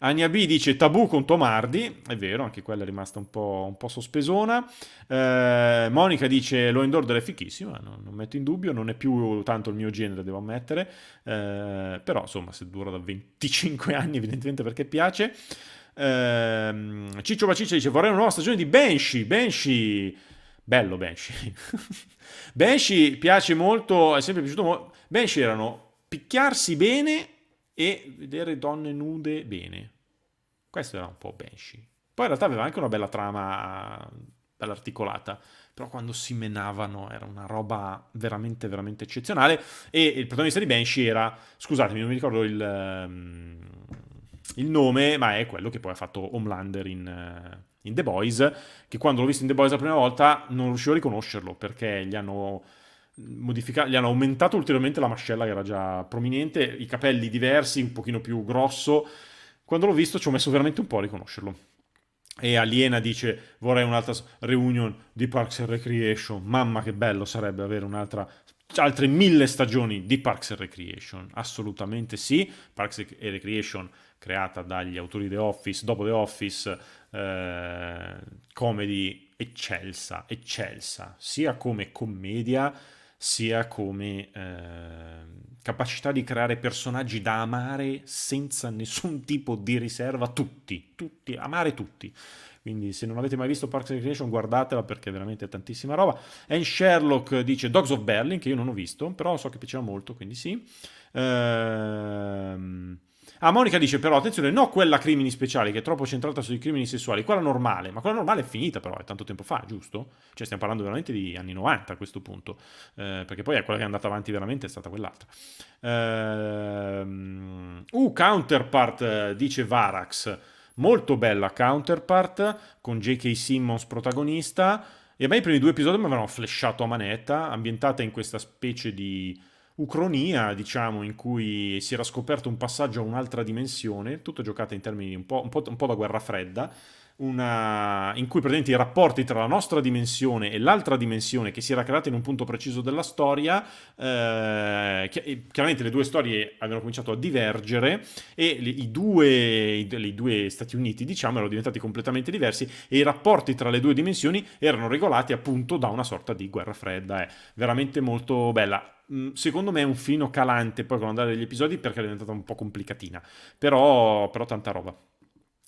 Ania B dice tabù con Tomardi, è vero, anche quella è rimasta un po', un po sospesona. Eh, Monica dice lo indoor è fichissima, non, non, metto in dubbio, non è più tanto il mio genere, devo ammettere, eh, però insomma se dura da 25 anni evidentemente perché piace. Ehm, Ciccio Baciccia dice vorrei una nuova stagione di Banshee, Banshee Bello Banshee. Banshee piace molto, è sempre piaciuto molto. Banshee erano picchiarsi bene e vedere donne nude bene. Questo era un po' Banshee. Poi in realtà aveva anche una bella trama, bella articolata. Però quando si menavano era una roba veramente, veramente eccezionale. E il protagonista di Banshee era, scusatemi, non mi ricordo il, um, il nome, ma è quello che poi ha fatto Homelander in... Uh, in The Boys, che quando l'ho visto in The Boys la prima volta non riuscivo a riconoscerlo perché gli hanno, modifica- gli hanno aumentato ulteriormente la mascella che era già prominente, i capelli diversi, un pochino più grosso. Quando l'ho visto ci ho messo veramente un po' a riconoscerlo. E Aliena dice vorrei un'altra reunion di Parks and Recreation. Mamma che bello sarebbe avere un'altra altre mille stagioni di Parks and Recreation. Assolutamente sì. Parks and Recreation creata dagli autori The Office, dopo The Office, eh, comedy eccelsa, eccelsa, sia come commedia sia come eh, capacità di creare personaggi da amare senza nessun tipo di riserva, tutti, tutti, amare tutti. Quindi se non avete mai visto Parks and Recreation guardatela perché è veramente tantissima roba. Anne Sherlock dice Dogs of Berlin che io non ho visto, però so che piaceva molto, quindi sì. Eh, a ah, Monica dice però, attenzione, no quella crimini speciali, che è troppo centrata sui crimini sessuali, quella normale, ma quella normale è finita però, è tanto tempo fa, giusto? Cioè stiamo parlando veramente di anni 90 a questo punto, eh, perché poi è quella che è andata avanti veramente è stata quell'altra. Uh, uh, Counterpart, eh, dice Varax, molto bella Counterpart, con J.K. Simmons protagonista, e a me i primi due episodi mi avevano flashato a manetta, ambientata in questa specie di ucronia, diciamo, in cui si era scoperto un passaggio a un'altra dimensione, tutto giocato in termini un po', un po', un po da guerra fredda, una... in cui praticamente i rapporti tra la nostra dimensione e l'altra dimensione che si era creata in un punto preciso della storia, eh, chiaramente le due storie avevano cominciato a divergere e i, due, i, i, due, Stati Uniti, diciamo, erano diventati completamente diversi e i rapporti tra le due dimensioni erano regolati appunto da una sorta di guerra fredda. È veramente molto bella. Mm, secondo me è un fino calante poi con andare degli episodi perché è diventata un po' complicatina, però, però tanta roba.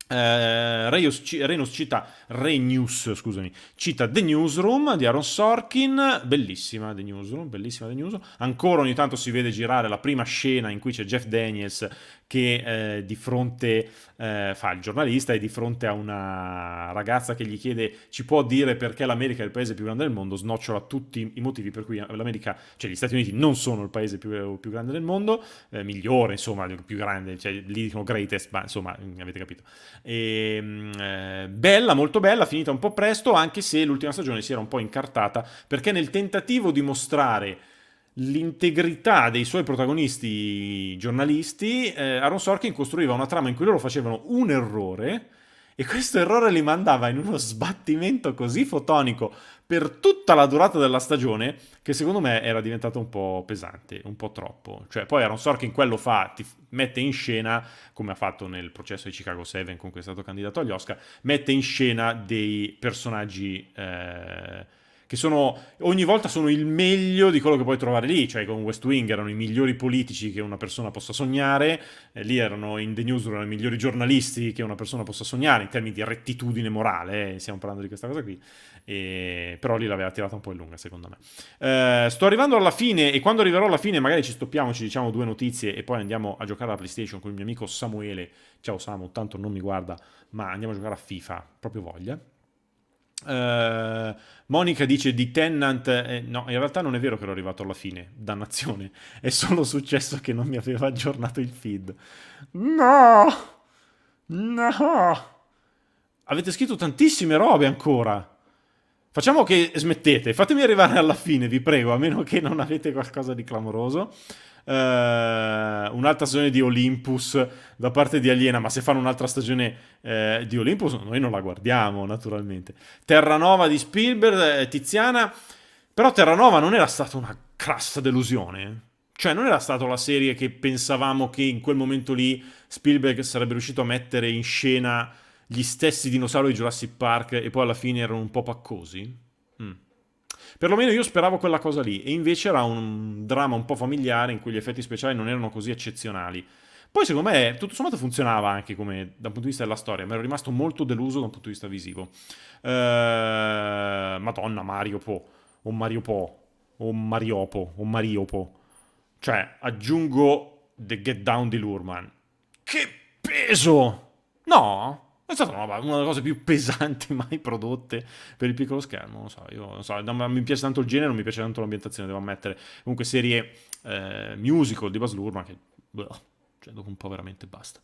Eh, Reynolds, Reynolds cita Renews, scusami, cita The Newsroom di Aaron Sorkin, bellissima The Newsroom, bellissima The Newsroom. Ancora ogni tanto si vede girare la prima scena in cui c'è Jeff Daniels che eh, di fronte eh, fa il giornalista e di fronte a una ragazza che gli chiede ci può dire perché l'America è il paese più grande del mondo, snocciola tutti i motivi per cui l'America, cioè gli Stati Uniti non sono il paese più, più grande del mondo, eh, migliore insomma, più grande, cioè, lì dicono greatest, ma insomma mm, avete capito. E, ehm, eh, bella, molto bella, finita un po' presto, anche se l'ultima stagione si era un po' incartata perché nel tentativo di mostrare l'integrità dei suoi protagonisti giornalisti, eh, Aaron Sorkin costruiva una trama in cui loro facevano un errore e questo errore li mandava in uno sbattimento così fotonico per tutta la durata della stagione che secondo me era diventato un po' pesante, un po' troppo. Cioè, poi Aaron Sorkin quello fa, ti mette in scena, come ha fatto nel processo di Chicago 7 con cui è stato candidato agli Oscar, mette in scena dei personaggi... Eh, che sono, ogni volta sono il meglio di quello che puoi trovare lì, cioè con West Wing erano i migliori politici che una persona possa sognare, eh, lì erano in The News erano i migliori giornalisti che una persona possa sognare, in termini di rettitudine morale, eh, stiamo parlando di questa cosa qui, e, però lì l'aveva tirata un po' in lunga secondo me. Eh, sto arrivando alla fine e quando arriverò alla fine magari ci stoppiamo, ci diciamo due notizie e poi andiamo a giocare alla PlayStation con il mio amico Samuele, ciao Samu, tanto non mi guarda, ma andiamo a giocare a FIFA, proprio voglia. Uh, Monica dice di Tennant, eh, no, in realtà non è vero che l'ho arrivato alla fine, dannazione, è solo successo che non mi aveva aggiornato il feed. No! No! Avete scritto tantissime robe ancora. Facciamo che smettete, fatemi arrivare alla fine, vi prego, a meno che non avete qualcosa di clamoroso eh, un'altra stagione di Olympus da parte di Aliena, ma se fanno un'altra stagione eh, di Olympus noi non la guardiamo naturalmente. Terranova di Spielberg, eh, Tiziana, però Terranova non era stata una crassa delusione. Eh. Cioè non era stata la serie che pensavamo che in quel momento lì Spielberg sarebbe riuscito a mettere in scena gli stessi dinosauri di Jurassic Park e poi alla fine erano un po' paccosi. Mm. Perlomeno io speravo quella cosa lì, e invece era un dramma un po' familiare in cui gli effetti speciali non erano così eccezionali. Poi secondo me tutto sommato funzionava anche come dal punto di vista della storia, ma ero rimasto molto deluso dal punto di vista visivo. Uh, Madonna, Mario Po, o Mario Po, o Mariopo, o Mariopo. Cioè, aggiungo The Get Down di Lurman. Che peso! No? È stata una, una delle cose più pesanti mai prodotte per il piccolo schermo. Non so, io non so, non, mi piace tanto il genere, non mi piace tanto l'ambientazione, devo ammettere. Comunque, serie eh, musical di Bas Lurman che. Bleh, cioè, dopo un po' veramente basta.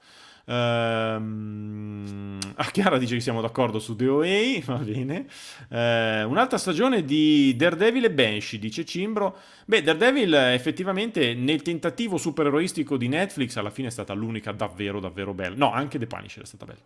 Ehm, a ah, Chiara dice che siamo d'accordo su The OA, va bene. Ehm, un'altra stagione di Daredevil e Banshee, dice Cimbro. Beh, Daredevil effettivamente nel tentativo supereroistico di Netflix alla fine è stata l'unica davvero, davvero bella. No, anche The Punisher è stata bella.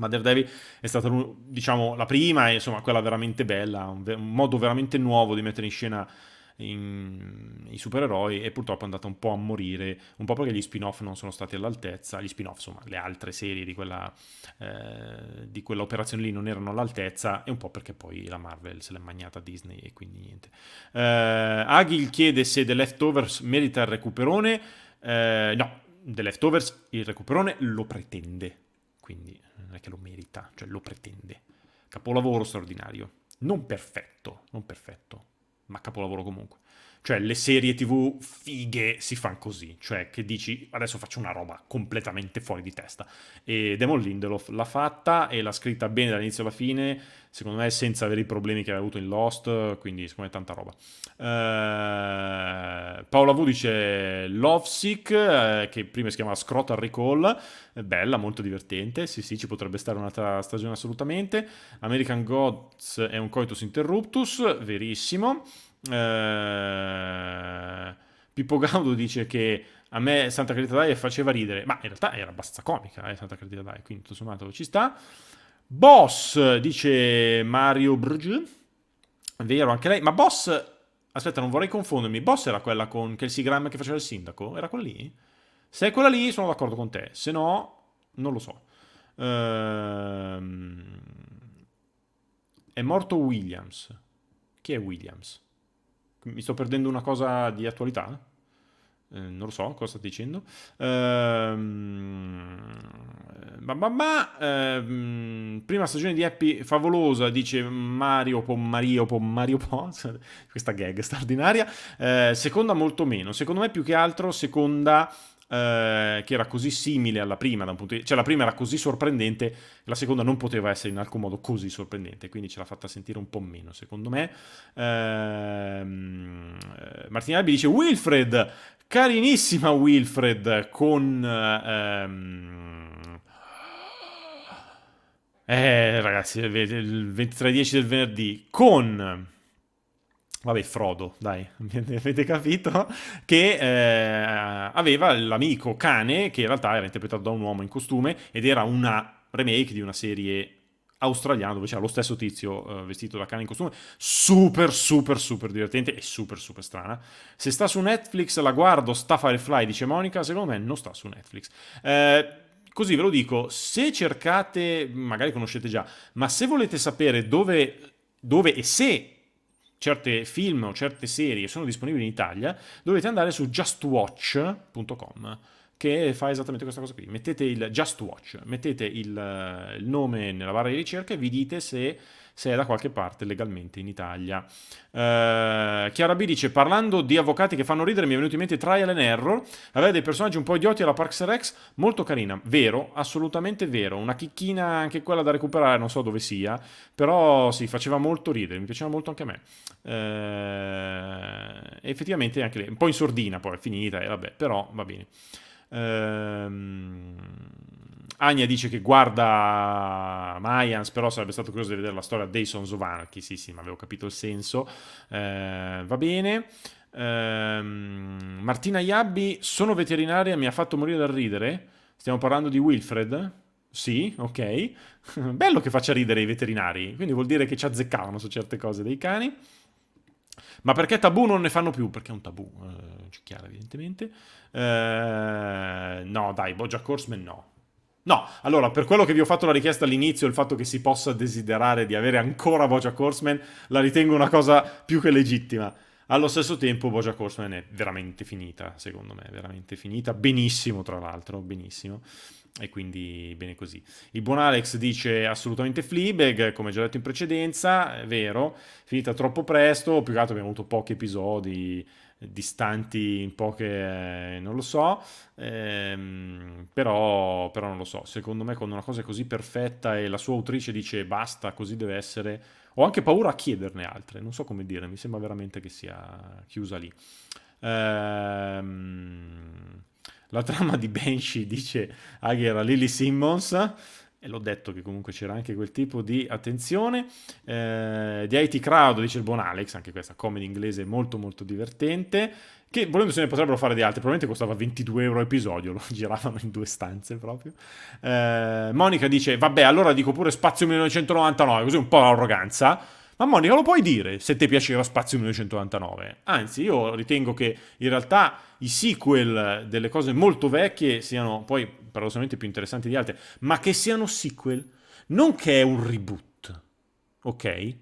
Mother Devil è stata diciamo, la prima e insomma quella veramente bella, un, ve- un, modo veramente nuovo di mettere in scena in... i supereroi e purtroppo è andata un po' a morire, un po' perché gli spin-off non sono stati all'altezza, gli spin-off insomma le altre serie di, quella, eh, di quell'operazione lì non erano all'altezza e un po' perché poi la Marvel se l'è magnata a Disney e quindi niente. Eh, Agil chiede se The Leftovers merita il recuperone, eh, no, The Leftovers il recuperone lo pretende, quindi non è che lo merita, cioè lo pretende. Capolavoro straordinario, non perfetto, non perfetto, ma capolavoro comunque. Cioè, le serie TV fighe si fanno così. Cioè, che dici, adesso faccio una roba completamente fuori di testa. E Demon Lindelof l'ha fatta e l'ha scritta bene dall'inizio alla fine, secondo me senza avere i problemi che aveva avuto in Lost, quindi secondo me tanta roba. Uh, Paola V dice Lovesick, eh, che prima si chiamava Scrotal Recall, eh, bella, molto divertente, sì sì, ci potrebbe stare un'altra stagione assolutamente. American Gods è un coitus interruptus, verissimo. Eh, Pippo Gaudo dice che a me Santa Clarita Dai faceva ridere, ma in realtà era abbastanza comica eh, Santa Clarita Dai, quindi tutto sommato ci sta. Boss, dice Mario Brugge, vero anche lei, ma Boss, aspetta non vorrei confondermi, Boss era quella con Kelsey Graham che faceva il sindaco? Era quella lì? Se è quella lì sono d'accordo con te, se no non lo so. Ehm... È morto Williams. Chi è Williams? Mi sto perdendo una cosa di attualità? Eh, non lo so cosa sta dicendo. Ehm, ma, ma, ma ehm, prima stagione di Happy favolosa, dice Mario Pommario Pommario Po. Questa gag straordinaria. Eh, seconda molto meno. Secondo me più che altro seconda eh, che era così simile alla prima, da un punto di... cioè la prima era così sorprendente, la seconda non poteva essere in alcun modo così sorprendente, quindi ce l'ha fatta sentire un po' meno secondo me. Ehm, eh, Martina Albi dice Wilfred, carinissima Wilfred con... Ehm... Eh ragazzi, il 23.10 del venerdì con vabbè, Frodo, dai, avete capito, che eh, aveva l'amico cane, che in realtà era interpretato da un uomo in costume, ed era una remake di una serie australiana dove c'era lo stesso tizio eh, vestito da cane in costume, super, super, super divertente e super, super strana. Se sta su Netflix la guardo, sta Firefly, dice Monica, secondo me non sta su Netflix. Eh, così ve lo dico, se cercate, magari conoscete già, ma se volete sapere dove, dove e se certi film o certe serie sono disponibili in Italia, dovete andare su justwatch.com che fa esattamente questa cosa qui. Mettete il Just Watch, mettete il, eh, il nome nella barra di ricerca e vi dite se se è da qualche parte legalmente in Italia. Eh, Chiara B dice, parlando di avvocati che fanno ridere, mi è venuto in mente Trial and Error, aveva dei personaggi un po' idioti alla Parks and Rex, molto carina, vero, assolutamente vero, una chicchina anche quella da recuperare, non so dove sia, però si sì, faceva molto ridere, mi piaceva molto anche a me. Eh, effettivamente anche lei, un po' in sordina poi, è finita, e eh, vabbè, però va bene. Ehm... Ania dice che guarda Mayans, però sarebbe stato curioso di vedere la storia dei Sons of Anarchy. Sì, sì, ma avevo capito il senso. Eh, va bene. Eh, Martina Iabbi, sono veterinaria, mi ha fatto morire dal ridere. Stiamo parlando di Wilfred? Sì, ok. Bello che faccia ridere i veterinari, quindi vuol dire che ci azzeccavano su certe cose dei cani. Ma perché tabù non ne fanno più? Perché è un tabù, eh, chiaro evidentemente. Eh, no, dai, Bojack Horseman no. No, allora, per quello che vi ho fatto la richiesta all'inizio, il fatto che si possa desiderare di avere ancora Bojack Horseman, la ritengo una cosa più che legittima. Allo stesso tempo Bojack Horseman è veramente finita, secondo me, veramente finita. Benissimo, tra l'altro, benissimo. E quindi bene così. Il buon Alex dice assolutamente Fleabag, come già detto in precedenza, è vero, finita troppo presto, più che altro abbiamo avuto pochi episodi, distanti in poche, eh, non lo so, ehm, però, però non lo so, secondo me quando una cosa è così perfetta e la sua autrice dice basta, così deve essere, ho anche paura a chiederne altre, non so come dire, mi sembra veramente che sia chiusa lì. Ehm, la trama di Banshee dice Aghi era Lily Simmons e l'ho detto che comunque c'era anche quel tipo di attenzione. Eh, di IT Crowd, dice il buon Alex, anche questa comedy inglese molto molto divertente, che volendo se ne potrebbero fare di altre, probabilmente costava 22 euro episodio, lo giravano in due stanze proprio. Eh, Monica dice, vabbè allora dico pure Spazio 1999, così un po' arroganza. Ma Monica, lo puoi dire se ti piaceva Spazio 1999? Anzi, io ritengo che in realtà i sequel delle cose molto vecchie siano poi paradossalmente più interessanti di altre, ma che siano sequel, non che è un reboot, ok?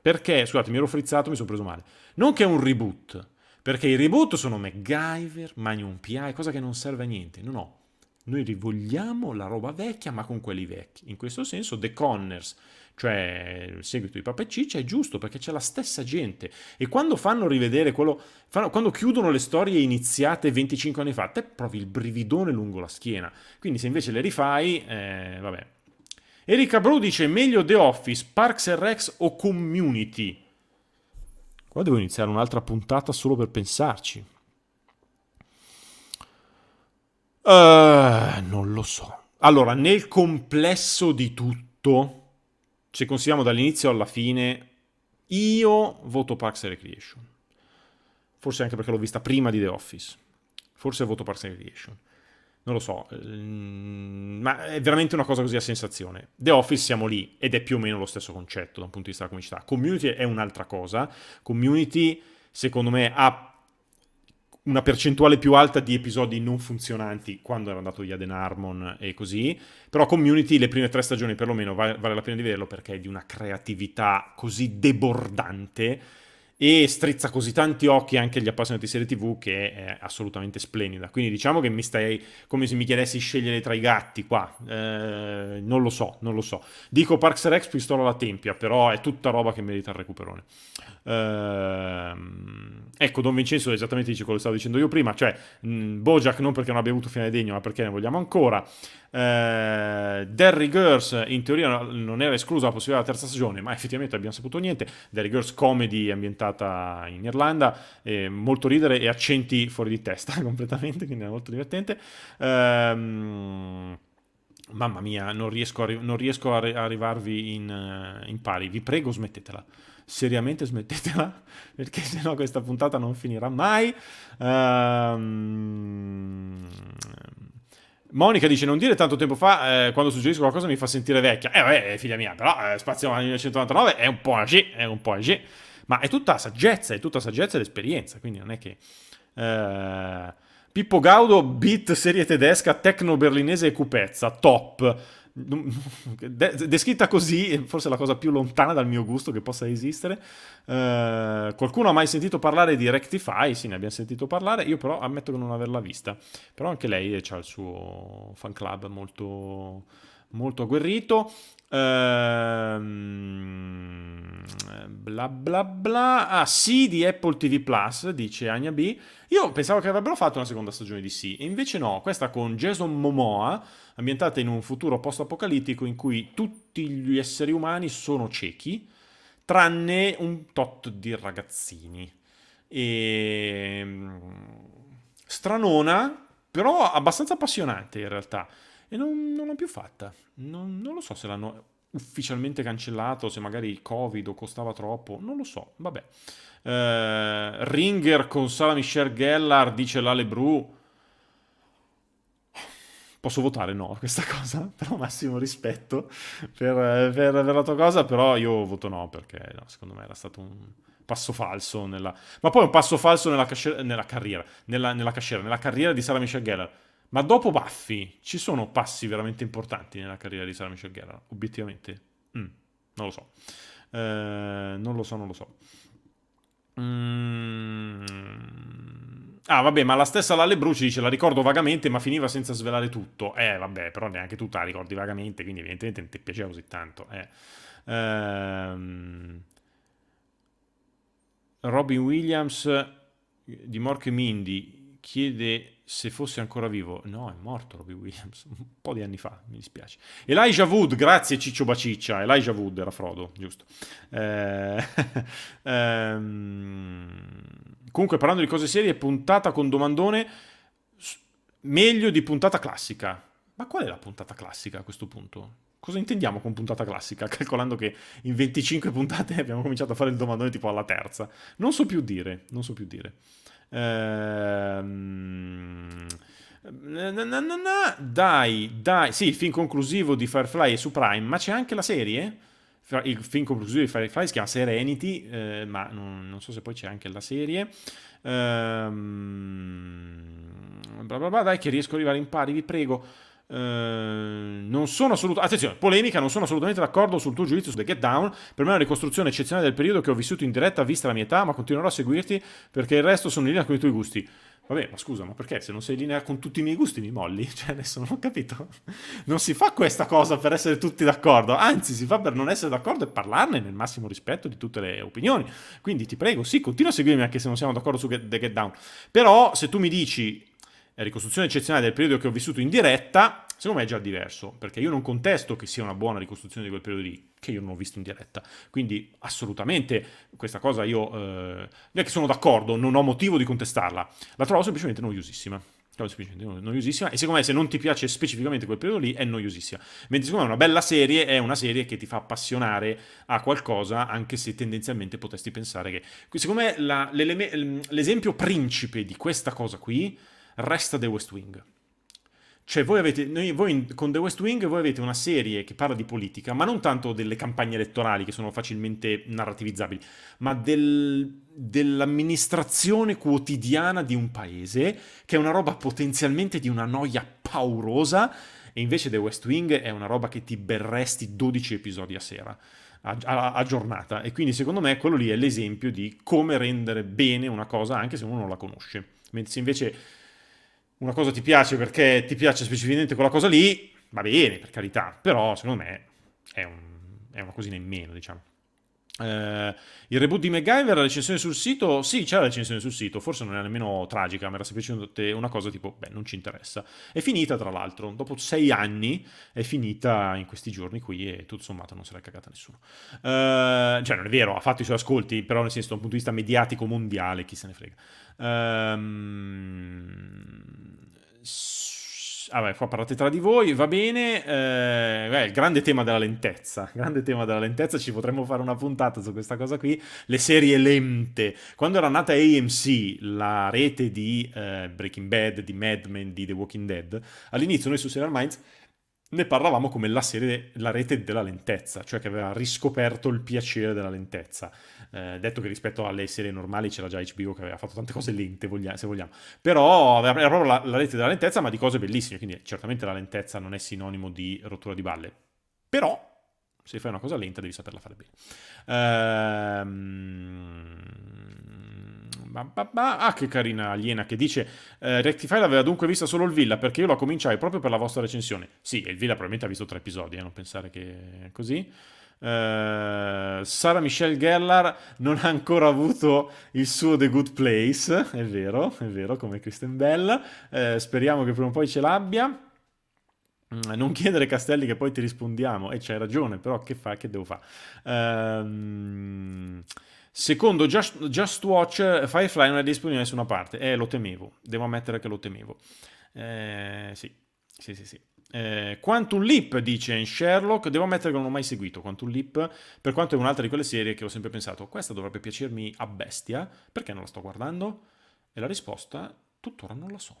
Perché, scusate, mi ero frizzato, mi sono preso male. Non che è un reboot, perché i reboot sono MacGyver, Magnum PI, cosa che non serve a niente. No, no, noi rivogliamo la roba vecchia, ma con quelli vecchi. In questo senso, The Conners cioè il seguito di Papa e Ciccia, è giusto perché c'è la stessa gente. E quando fanno rivedere quello, fanno, quando chiudono le storie iniziate 25 anni fa, te provi il brividone lungo la schiena. Quindi se invece le rifai, eh, vabbè. Erika Bru dice meglio The Office, Parks and Rex o Community? Qua devo iniziare un'altra puntata solo per pensarci. Uh, non lo so. Allora, nel complesso di tutto, se consideriamo dall'inizio alla fine, io voto Parks and Recreation. Forse anche perché l'ho vista prima di The Office. Forse voto Parks and Recreation. Non lo so, ehm, ma è veramente una cosa così a sensazione. The Office siamo lì ed è più o meno lo stesso concetto da un punto di vista della comicità. Community è un'altra cosa. Community, secondo me, ha una percentuale più alta di episodi non funzionanti quando era andato via Den Harmon e così, però Community le prime tre stagioni perlomeno vale, vale la pena di vederlo perché è di una creatività così debordante e strizza così tanti occhi anche agli appassionati serie TV che è assolutamente splendida. Quindi diciamo che mi stai come se mi chiedessi scegliere tra i gatti qua. Eh, non lo so, non lo so. Dico Parks Rex, pistola alla tempia, però è tutta roba che merita il recuperone. Ehm, ecco, Don Vincenzo esattamente dice quello che stavo dicendo io prima, cioè mh, Bojack non perché non abbia avuto finale degno, ma perché ne vogliamo ancora. Eh, Derry Girls in teoria non era esclusa la possibilità della terza stagione, ma effettivamente abbiamo saputo niente. Derry Girls comedy ambientata in Irlanda, eh, molto ridere e accenti fuori di testa completamente, quindi è molto divertente. Ehm, mamma mia, non riesco a, non riesco a arrivarvi in, in pari, vi prego smettetela seriamente smettetela, perché sennò questa puntata non finirà mai. Um... Monica dice: Non dire tanto tempo fa, eh, quando suggerisco qualcosa mi fa sentire vecchia. Eh, vabbè, figlia mia, però eh, Spazio 1999 è un po' così, è un po' così, Ma è tutta saggezza, è tutta saggezza ed esperienza, quindi non è che. Eh... Pippo Gaudo, beat serie tedesca, tecno berlinese e cupezza, top. descritta così è forse la cosa più lontana dal mio gusto che possa esistere. Eh, qualcuno ha mai sentito parlare di Rectify? Sì, ne abbiamo sentito parlare, io però ammetto di non averla vista. Però anche lei eh, ha il suo fan club molto molto agguerrito. Ehm, bla bla bla. Ah, sì di Apple TV Plus, dice Agna B. Io pensavo che avrebbero fatto una seconda stagione di sì, e invece no, questa con Jason Momoa, ambientata in un futuro post-apocalittico in cui tutti gli esseri umani sono ciechi, tranne un tot di ragazzini. E... Ehm, stranona, però abbastanza appassionante in realtà e non, non l'hanno più fatta. Non, non lo so se l'hanno ufficialmente cancellato, se magari il Covid o costava troppo, non lo so, vabbè. Eh, Ringer con Sara Michelle Gellar, dice Lale Bru. Posso votare no a questa cosa? Però massimo rispetto per, per, per, la tua cosa, però io voto no perché no, secondo me era stato un passo falso nella... Ma poi un passo falso nella, casce... nella carriera, nella, nella, casciera, nella carriera di Sara Michelle Gellar ma dopo Buffy ci sono passi veramente importanti nella carriera di Sara Michel Guerra, obiettivamente? Mm, non lo so. Eh, non lo so, non lo so. Mm. Ah, vabbè, ma la stessa Lale Bruci dice la ricordo vagamente, ma finiva senza svelare tutto. Eh, vabbè, però neanche tu la ricordi vagamente, quindi evidentemente non ti piaceva così tanto. Eh. Ehm... Robin Williams di Mork Mindy chiede se fosse ancora vivo. No, è morto Robbie Williams un po' di anni fa, mi dispiace. Elijah Wood, grazie Ciccio Baciccia. Elijah Wood era Frodo, giusto. Eh, ehm, comunque, parlando di cose serie, puntata con domandone meglio di puntata classica. Ma qual è la puntata classica a questo punto? Cosa intendiamo con puntata classica? Calcolando che in 25 puntate abbiamo cominciato a fare il domandone tipo alla terza. Non so più dire, non so più dire. Ehm... Na, na, na, dai, dai, sì, il film conclusivo di Firefly è su Prime, ma c'è anche la serie? Il film conclusivo di Firefly si chiama Serenity, eh, ma non, non, so se poi c'è anche la serie. Ehm... Bla bla bla, dai che riesco ad arrivare in pari, vi prego. Ehm, non sono assolutamente attenzione, polemica, non sono assolutamente d'accordo sul tuo giudizio su The Get Down. Per me è una ricostruzione eccezionale del periodo che ho vissuto in diretta, vista la mia età, ma continuerò a seguirti perché il resto sono in linea con i tuoi gusti. Vabbè, ma scusa, ma perché se non sei in linea con tutti i miei gusti mi molli? Cioè, adesso non ho capito. Non si fa questa cosa per essere tutti d'accordo, anzi, si fa per non essere d'accordo e parlarne nel massimo rispetto di tutte le opinioni. Quindi ti prego, sì, continua a seguirmi anche se non siamo d'accordo su The Get Down. Però se tu mi dici ricostruzione eccezionale del periodo che ho vissuto in diretta, secondo me è già diverso, perché io non contesto che sia una buona ricostruzione di quel periodo lì, che io non ho visto in diretta. Quindi assolutamente questa cosa io eh, non è che sono d'accordo, non ho motivo di contestarla, la trovo semplicemente noiosissima. semplicemente noiosissima e secondo me se non ti piace specificamente quel periodo lì è noiosissima. Mentre secondo me una bella serie è una serie che ti fa appassionare a qualcosa anche se tendenzialmente potresti pensare che... Secondo me l'esempio principe di questa cosa qui resta The West Wing. Cioè, voi avete, noi, voi, con The West Wing voi avete una serie che parla di politica, ma non tanto delle campagne elettorali che sono facilmente narrativizzabili, ma del, dell'amministrazione quotidiana di un paese, che è una roba potenzialmente di una noia paurosa, e invece The West Wing è una roba che ti berresti 12 episodi a sera. A, a, a, giornata. E quindi secondo me quello lì è l'esempio di come rendere bene una cosa anche se uno non la conosce. Mentre se invece una cosa ti piace perché ti piace specificamente quella cosa lì, va bene, per carità, però secondo me è, un, è una cosina in meno, diciamo. Eh, il reboot di MacGyver, la recensione sul sito, sì, c'è la recensione sul sito, forse non è nemmeno tragica, ma era semplicemente una cosa tipo, beh, non ci interessa. È finita, tra l'altro, dopo sei anni è finita in questi giorni qui e tutto sommato non se l'è cagata nessuno. Eh, cioè, non è vero, ha fatto i suoi ascolti, però nel senso, da un punto di vista mediatico mondiale, chi se ne frega. Ehm vabbè, qua parlate tra di voi, va bene. Eh, beh, il grande tema della lentezza. Grande tema della lentezza, ci potremmo fare una puntata su questa cosa qui. Le serie lente. Quando era nata AMC, la rete di eh, Breaking Bad, di Mad Men, di The Walking Dead, all'inizio noi su Serial Minds ne parlavamo come la, serie, la rete della lentezza, cioè che aveva riscoperto il piacere della lentezza. Eh, detto che rispetto alle serie normali c'era già HBO che aveva fatto tante cose lente, voglia- se vogliamo. Però era proprio la, la rete della lentezza, ma di cose bellissime. Quindi certamente la lentezza non è sinonimo di rottura di balle. Però se fai una cosa lenta devi saperla fare bene. Ehm... Ah, che carina Aliena che dice eh, Rectify l'aveva dunque vista solo il Villa perché io la cominciai proprio per la vostra recensione. Sì, il Villa probabilmente ha visto tre episodi, eh, non pensare che è così. Eh, Sara Michelle Gellar non ha ancora avuto il suo The Good Place, è vero, è vero, come Kristen Bell. Uh, speriamo che prima o poi ce l'abbia. Mm, non chiedere Castelli che poi ti rispondiamo, e eh, c'hai ragione, però che fa, che devo fare? Ehm... Secondo Just, Just, Watch, Firefly non è disponibile da nessuna parte. Eh, lo temevo. Devo ammettere che lo temevo. Eh, sì, sì, sì, sì. Eh, Quantum Leap dice in Sherlock, devo ammettere che non ho mai seguito Quantum Leap, per quanto è un'altra di quelle serie che ho sempre pensato, questa dovrebbe piacermi a bestia, perché non la sto guardando? E la risposta, tuttora non la so.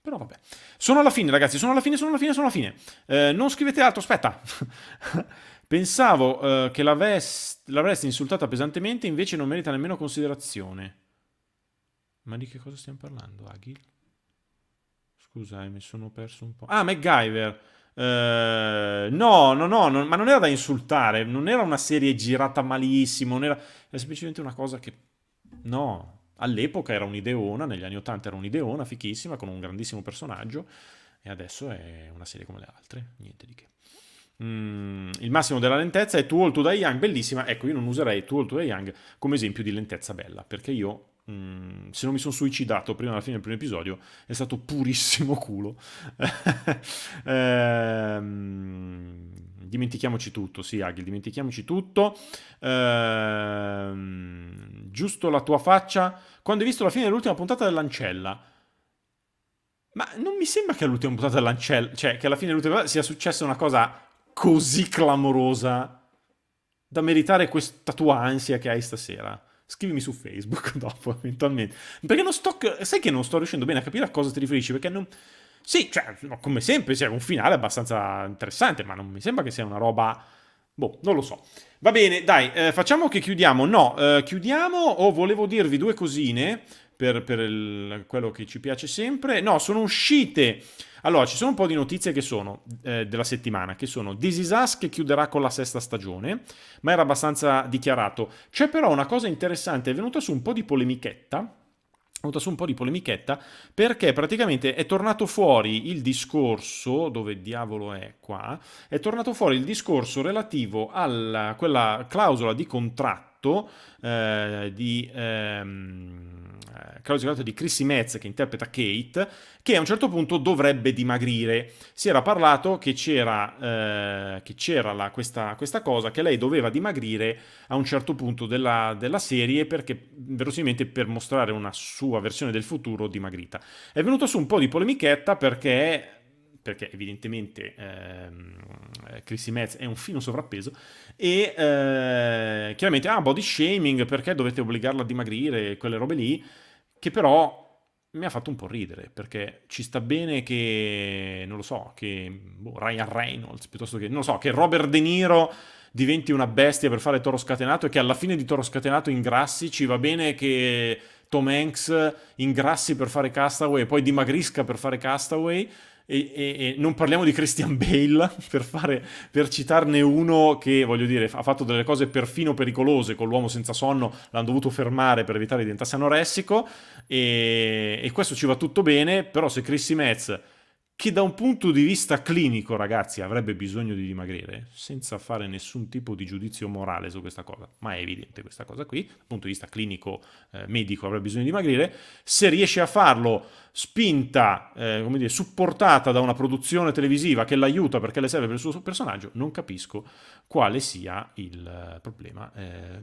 Però vabbè. Sono alla fine, ragazzi, sono alla fine, sono alla fine, sono alla fine. Eh, non scrivete altro, aspetta. Pensavo eh, che l'avreste insultata pesantemente, invece non merita nemmeno considerazione. Ma di che cosa stiamo parlando, Agil? Scusami, mi sono perso un po'. Ah, MacGyver. Eh, no, no, no, no, ma non era da insultare. Non era una serie girata malissimo. Era... era semplicemente una cosa che... No, all'epoca era un'ideona, negli anni Ottanta era un'ideona fichissima con un grandissimo personaggio e adesso è una serie come le altre, niente di che. Mm, il massimo della lentezza è Too Old to Die Young, bellissima, ecco io non userei Too Old to Die Young come esempio di lentezza bella perché io Mm, se non mi sono suicidato prima della fine del primo episodio, è stato purissimo culo. ehm, dimentichiamoci tutto, sì Agil, dimentichiamoci tutto. Ehm, giusto la tua faccia, quando hai visto la fine dell'ultima puntata dell'ancella. Ma non mi sembra che all'ultima puntata dell'ancella, cioè che alla fine dell'ultima puntata sia successa una cosa così clamorosa da meritare questa tua ansia che hai stasera scrivimi su Facebook dopo, eventualmente. Perché non sto. Sai che non sto riuscendo bene a capire a cosa ti riferisci, perché non. Sì, cioè, come sempre, è cioè, un finale abbastanza interessante, ma non mi sembra che sia una roba. Boh, non lo so. Va bene, dai, eh, facciamo che chiudiamo. No, eh, chiudiamo o oh, volevo dirvi due cosine per, per il, quello che ci piace sempre. No, sono uscite. Allora, ci sono un po' di notizie che sono eh, della settimana, che sono This Is Us che chiuderà con la sesta stagione, ma era abbastanza dichiarato. C'è però una cosa interessante, è venuta su un po' di polemichetta è venuta su un po' di polemichetta perché praticamente è tornato fuori il discorso, dove diavolo è qua, è tornato fuori il discorso relativo a quella clausola di contratto Gatto eh, di ehm, eh, Claudio di Chrissy Metz che interpreta Kate che a un certo punto dovrebbe dimagrire si era parlato che c'era, eh, che c'era la, questa, questa, cosa che lei doveva dimagrire a un certo punto della, della serie perché verosimilmente per mostrare una sua versione del futuro dimagrita è venuto su un po' di polemichetta perché perché evidentemente ehm, eh, Chrissy Metz è un fino sovrappeso, e eh, chiaramente, ah, body shaming, perché dovete obbligarla a dimagrire, quelle robe lì, che però mi ha fatto un po' ridere, perché ci sta bene che, non lo so, che boh, Ryan Reynolds, piuttosto che, non lo so, che Robert De Niro diventi una bestia per fare Toro Scatenato e che alla fine di Toro Scatenato ingrassi, ci va bene che Tom Hanks ingrassi per fare Castaway e poi dimagrisca per fare Castaway, e, e, e, non parliamo di Christian Bale per, fare, per, citarne uno che voglio dire ha fatto delle cose perfino pericolose con l'uomo senza sonno l'hanno dovuto fermare per evitare di diventasse anoressico e, e questo ci va tutto bene però se Chrissy Metz che da un punto di vista clinico, ragazzi, avrebbe bisogno di dimagrire, senza fare nessun tipo di giudizio morale su questa cosa, ma è evidente questa cosa qui, dal punto di vista clinico, eh, medico, avrebbe bisogno di dimagrire, se riesce a farlo spinta, eh, come dire, supportata da una produzione televisiva che l'aiuta perché le serve per il suo personaggio, non capisco quale sia il eh, problema. Eh,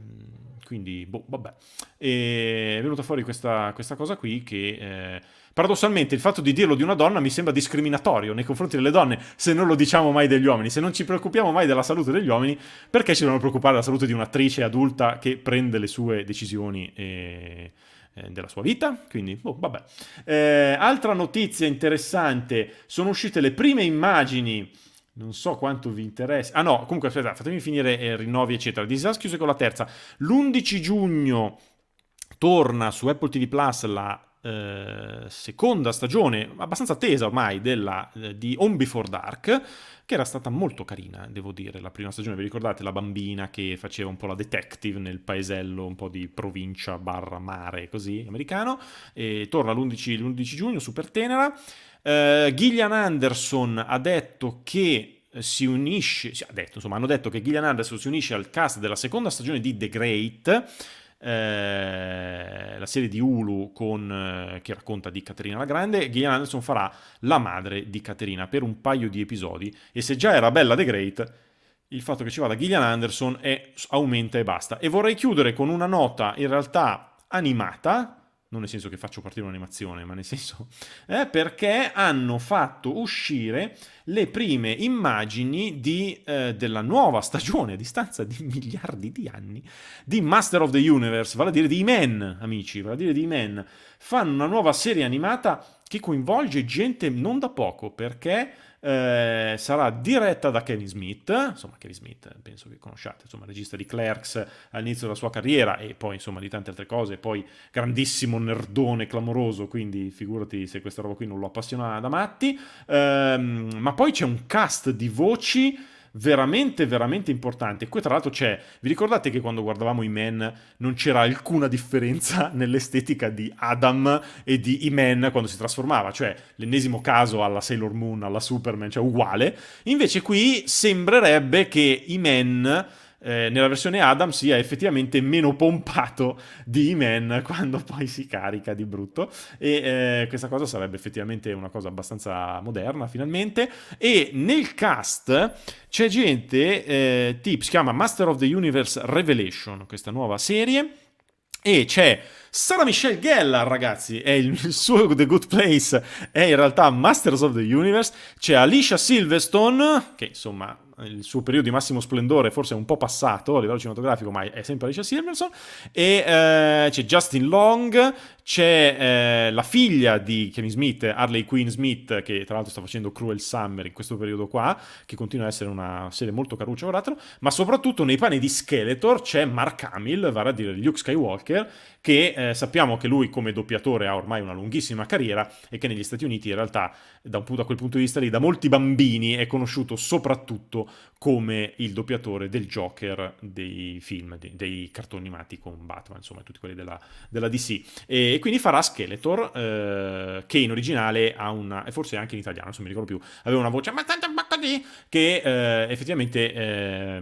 quindi, boh, vabbè. E è venuta fuori questa, questa cosa qui che eh, Paradossalmente il fatto di dirlo di una donna mi sembra discriminatorio nei confronti delle donne, se non lo diciamo mai degli uomini, se non ci preoccupiamo mai della salute degli uomini, perché ci dobbiamo preoccupare della salute di un'attrice adulta che prende le sue decisioni e eh, eh, della sua vita, quindi boh, vabbè. Eh, altra notizia interessante, sono uscite le prime immagini, non so quanto vi interessa, ah no, comunque aspetta, fatemi finire eh, rinnovi eccetera, disastro chiuso con la terza, l'11 giugno torna su Apple TV Plus la eh, seconda stagione, abbastanza attesa ormai, della, eh, di Home Before Dark, che era stata molto carina, devo dire, la prima stagione. Vi ricordate la bambina che faceva un po' la detective nel paesello un po' di provincia barra mare, così, americano? E torna l'11, giugno, super tenera. Eh, Gillian Anderson ha detto che si unisce, ha detto, insomma, hanno detto che Gillian Anderson si unisce al cast della seconda stagione di The Great, eh, la serie di Hulu con, eh, che racconta di Caterina la Grande, Gillian Anderson farà la madre di Caterina per un paio di episodi e se già era bella The Great, il fatto che ci vada Gillian Anderson è, aumenta e basta. E vorrei chiudere con una nota in realtà animata, non nel senso che faccio partire un'animazione, ma nel senso eh, perché hanno fatto uscire le prime immagini di, eh, della nuova stagione a distanza di miliardi di anni di Master of the Universe, vale a dire di Men, amici, vale a dire di Men. Fanno una nuova serie animata che coinvolge gente non da poco perché eh, sarà diretta da Kevin Smith, insomma Kevin Smith penso che conosciate, insomma regista di Clerks all'inizio della sua carriera e poi insomma di tante altre cose, poi grandissimo nerdone clamoroso, quindi figurati se questa roba qui non lo appassiona da matti, eh, ma poi c'è un cast di voci veramente, veramente importante. Qui tra l'altro c'è, vi ricordate che quando guardavamo i Men non c'era alcuna differenza nell'estetica di Adam e di i Men quando si trasformava, cioè l'ennesimo caso alla Sailor Moon, alla Superman, cioè uguale. Invece qui sembrerebbe che i Men eh, nella versione Adam sia effettivamente meno pompato di He-Man quando poi si carica di brutto e eh, questa cosa sarebbe effettivamente una cosa abbastanza moderna finalmente e nel cast c'è gente eh, tip si chiama Master of the Universe Revelation questa nuova serie e c'è Sara Michelle Gellar, ragazzi, è il suo The Good Place, è in realtà Masters of the Universe. C'è Alicia Silverstone, che insomma il suo periodo di massimo splendore forse è un po' passato a livello cinematografico, ma è sempre Alicia Silverson. E eh, c'è Justin Long, c'è eh, la figlia di Kevin Smith, Harley Quinn Smith, che tra l'altro sta facendo Cruel Summer in questo periodo qua, che continua a essere una serie molto caruccia, peraltro, ma soprattutto nei panni di Skeletor c'è Mark Hamill, vale a dire Luke Skywalker, che eh, sappiamo che lui come doppiatore ha ormai una lunghissima carriera e che negli Stati Uniti in realtà da, un, da quel punto di vista lì da molti bambini è conosciuto soprattutto come il doppiatore del Joker dei film, dei, dei cartoni animati con Batman, insomma tutti quelli della, della DC. E, e quindi farà Skeletor, eh, che in originale ha una, e forse anche in italiano, non mi ricordo più, aveva una voce abbastanza baccadì, che eh, effettivamente eh,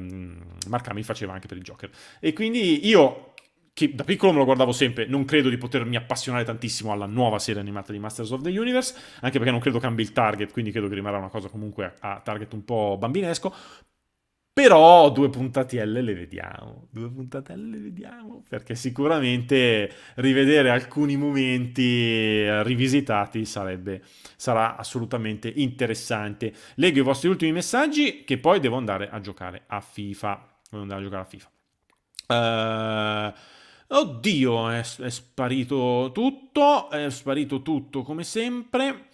Mark Hamill faceva anche per il Joker. E quindi io che da piccolo me lo guardavo sempre, non credo di potermi appassionare tantissimo alla nuova serie animata di Masters of the Universe, anche perché non credo cambi il target, quindi credo che rimarrà una cosa comunque a target un po' bambinesco, però due puntatelle le vediamo, due puntatelle le vediamo, perché sicuramente rivedere alcuni momenti rivisitati sarebbe, sarà assolutamente interessante. Leggo i vostri ultimi messaggi che poi devo andare a giocare a FIFA. Devo andare a giocare a FIFA. Uh... Oddio, è, è, sparito tutto, è sparito tutto come sempre.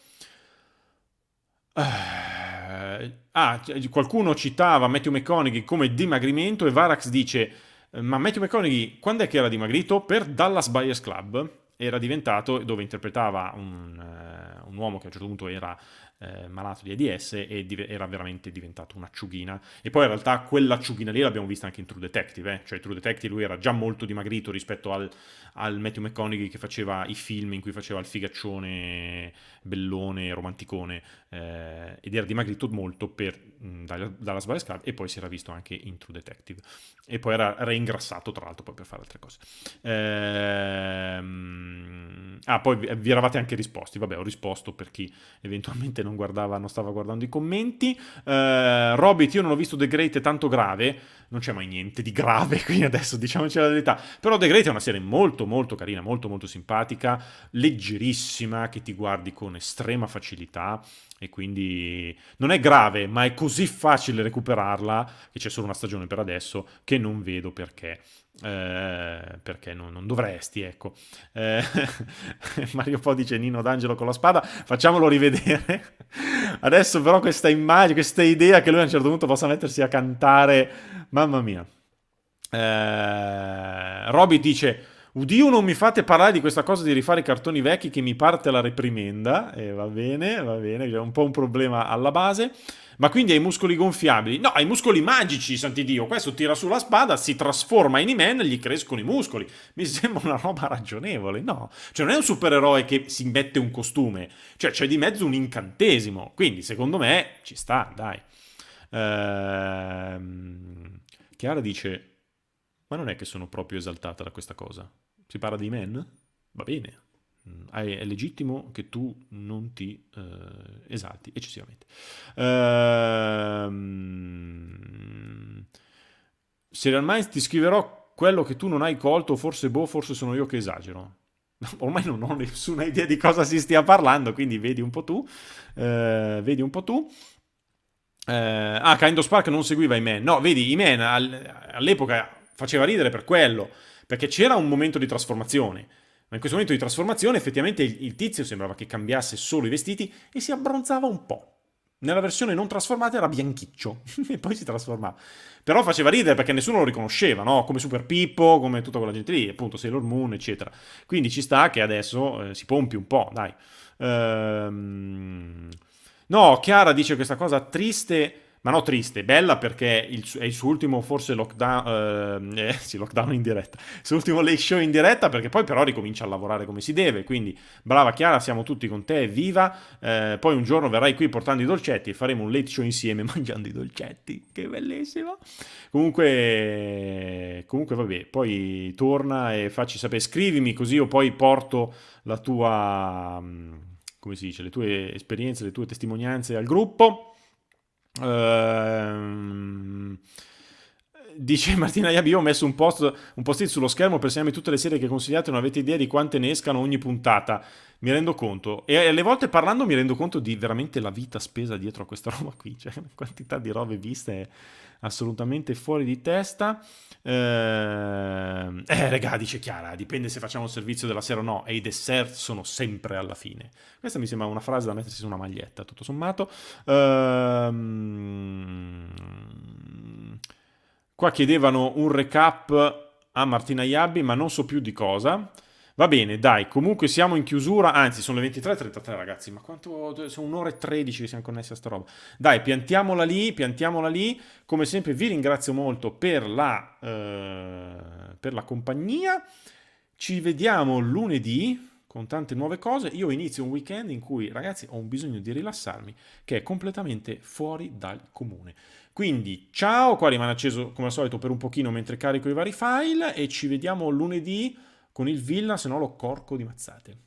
Uh eh, ah, qualcuno citava Matthew McConaughey come dimagrimento e Varax dice eh, ma Matthew McConaughey quando è che era dimagrito? Per Dallas Buyers Club era diventato, dove interpretava un, eh, un uomo che a un certo punto era eh, malato di AIDS e div- era veramente diventato un'acciughina. E poi in realtà quell'acciughina lì l'abbiamo vista anche in True Detective, eh? cioè True Detective lui era già molto dimagrito rispetto al, al Matthew McConaughey che faceva i film in cui faceva il figaccione bellone, romanticone, eh, ed era dimagrito molto per, mh, dalla, dalla Sbarre Scar e poi si era visto anche in True Detective. E poi era reingrassato tra l'altro poi per fare altre cose. Ehm... Ah, poi vi eravate anche risposti, vabbè ho risposto per chi eventualmente non non, guardava, non stava guardando i commenti. Uh, Robit, io non ho visto The Great, è tanto grave. Non c'è mai niente di grave qui adesso, diciamoci la verità. Però The Great è una serie molto, molto carina, molto, molto simpatica, leggerissima, che ti guardi con estrema facilità. E quindi non è grave, ma è così facile recuperarla, che c'è solo una stagione per adesso, che non vedo perché eh, perché non, non, dovresti, ecco. Eh, Mario Po dice Nino D'Angelo con la spada, facciamolo rivedere. Adesso però questa immagine, questa idea che lui a un certo punto possa mettersi a cantare, mamma mia. Eh, Roby dice... Udio, non mi fate parlare di questa cosa di rifare i cartoni vecchi che mi parte la reprimenda. E eh, va bene, va bene, c'è un po' un problema alla base. Ma quindi hai muscoli gonfiabili? No, hai muscoli magici, Dio. Questo tira sulla spada, si trasforma in Iman e gli crescono i muscoli. Mi sembra una roba ragionevole, no? Cioè non è un supereroe che si mette un costume. Cioè c'è di mezzo un incantesimo. Quindi secondo me ci sta, dai. Ehm... Chiara dice... Ma non è che sono proprio esaltata da questa cosa. Si parla di Iman? Va bene, Mm, è legittimo che tu non ti eh, esalti eccessivamente. Ehm, Serial Minds ti scriverò quello che tu non hai colto, forse boh, forse sono io che esagero. Ormai non ho nessuna idea di cosa si stia parlando, quindi vedi un po' tu. Eh, vedi un po' tu. Eh, ah, Kind of Spark non seguiva Iman. No, vedi, Iman all'epoca faceva ridere per quello, perché c'era un momento di trasformazione ma in questo momento di trasformazione effettivamente il, il tizio sembrava che cambiasse solo i vestiti e si abbronzava un po'. Nella versione non trasformata era bianchiccio e poi si trasformava. Però faceva ridere perché nessuno lo riconosceva, no? Come Super Pippo, come tutta quella gente lì, appunto Sailor Moon, eccetera. Quindi ci sta che adesso eh, si pompi un po', dai. Ehm... No, Chiara dice questa cosa triste ma no triste, bella perché il, è il suo ultimo forse lockdown, eh, eh, sì lockdown in diretta, il suo ultimo late show in diretta perché poi però ricomincia a lavorare come si deve, quindi brava Chiara, siamo tutti con te, viva, eh, poi un giorno verrai qui portando i dolcetti e faremo un late show insieme mangiando i dolcetti, che bellissimo, comunque, comunque vabbè, poi torna e facci sapere, scrivimi così io poi porto la tua, mm, come si dice, le tue esperienze, le tue testimonianze al gruppo Ehm, dice Martina Iabi, ho messo un post, un post sullo schermo per segnarmi tutte le serie che consigliate, non avete idea di quante ne escano ogni puntata. Mi rendo conto. E alle volte parlando mi rendo conto di veramente la vita spesa dietro a questa roba qui, cioè quantità di robe viste assolutamente fuori di testa. Ehm, eh, eh regà, dice Chiara, dipende se facciamo il servizio della sera o no, e i dessert sono sempre alla fine. Questa mi sembra una frase da mettersi su una maglietta, tutto sommato. Ehm, qua chiedevano un recap a Martina Iabbi, ma non so più di cosa. Va bene, dai, comunque siamo in chiusura, anzi sono le 23.33 ragazzi, ma quanto... sono un'ora e 13 che siamo connessi a sta roba. Dai, piantiamola lì, piantiamola lì, come sempre vi ringrazio molto per la, eh, per la compagnia, ci vediamo lunedì con tante nuove cose, io inizio un weekend in cui ragazzi ho un bisogno di rilassarmi che è completamente fuori dal comune. Quindi ciao, qua rimane acceso come al solito per un pochino mentre carico i vari file e ci vediamo lunedì con il Vilna se no lo corco di mazzate.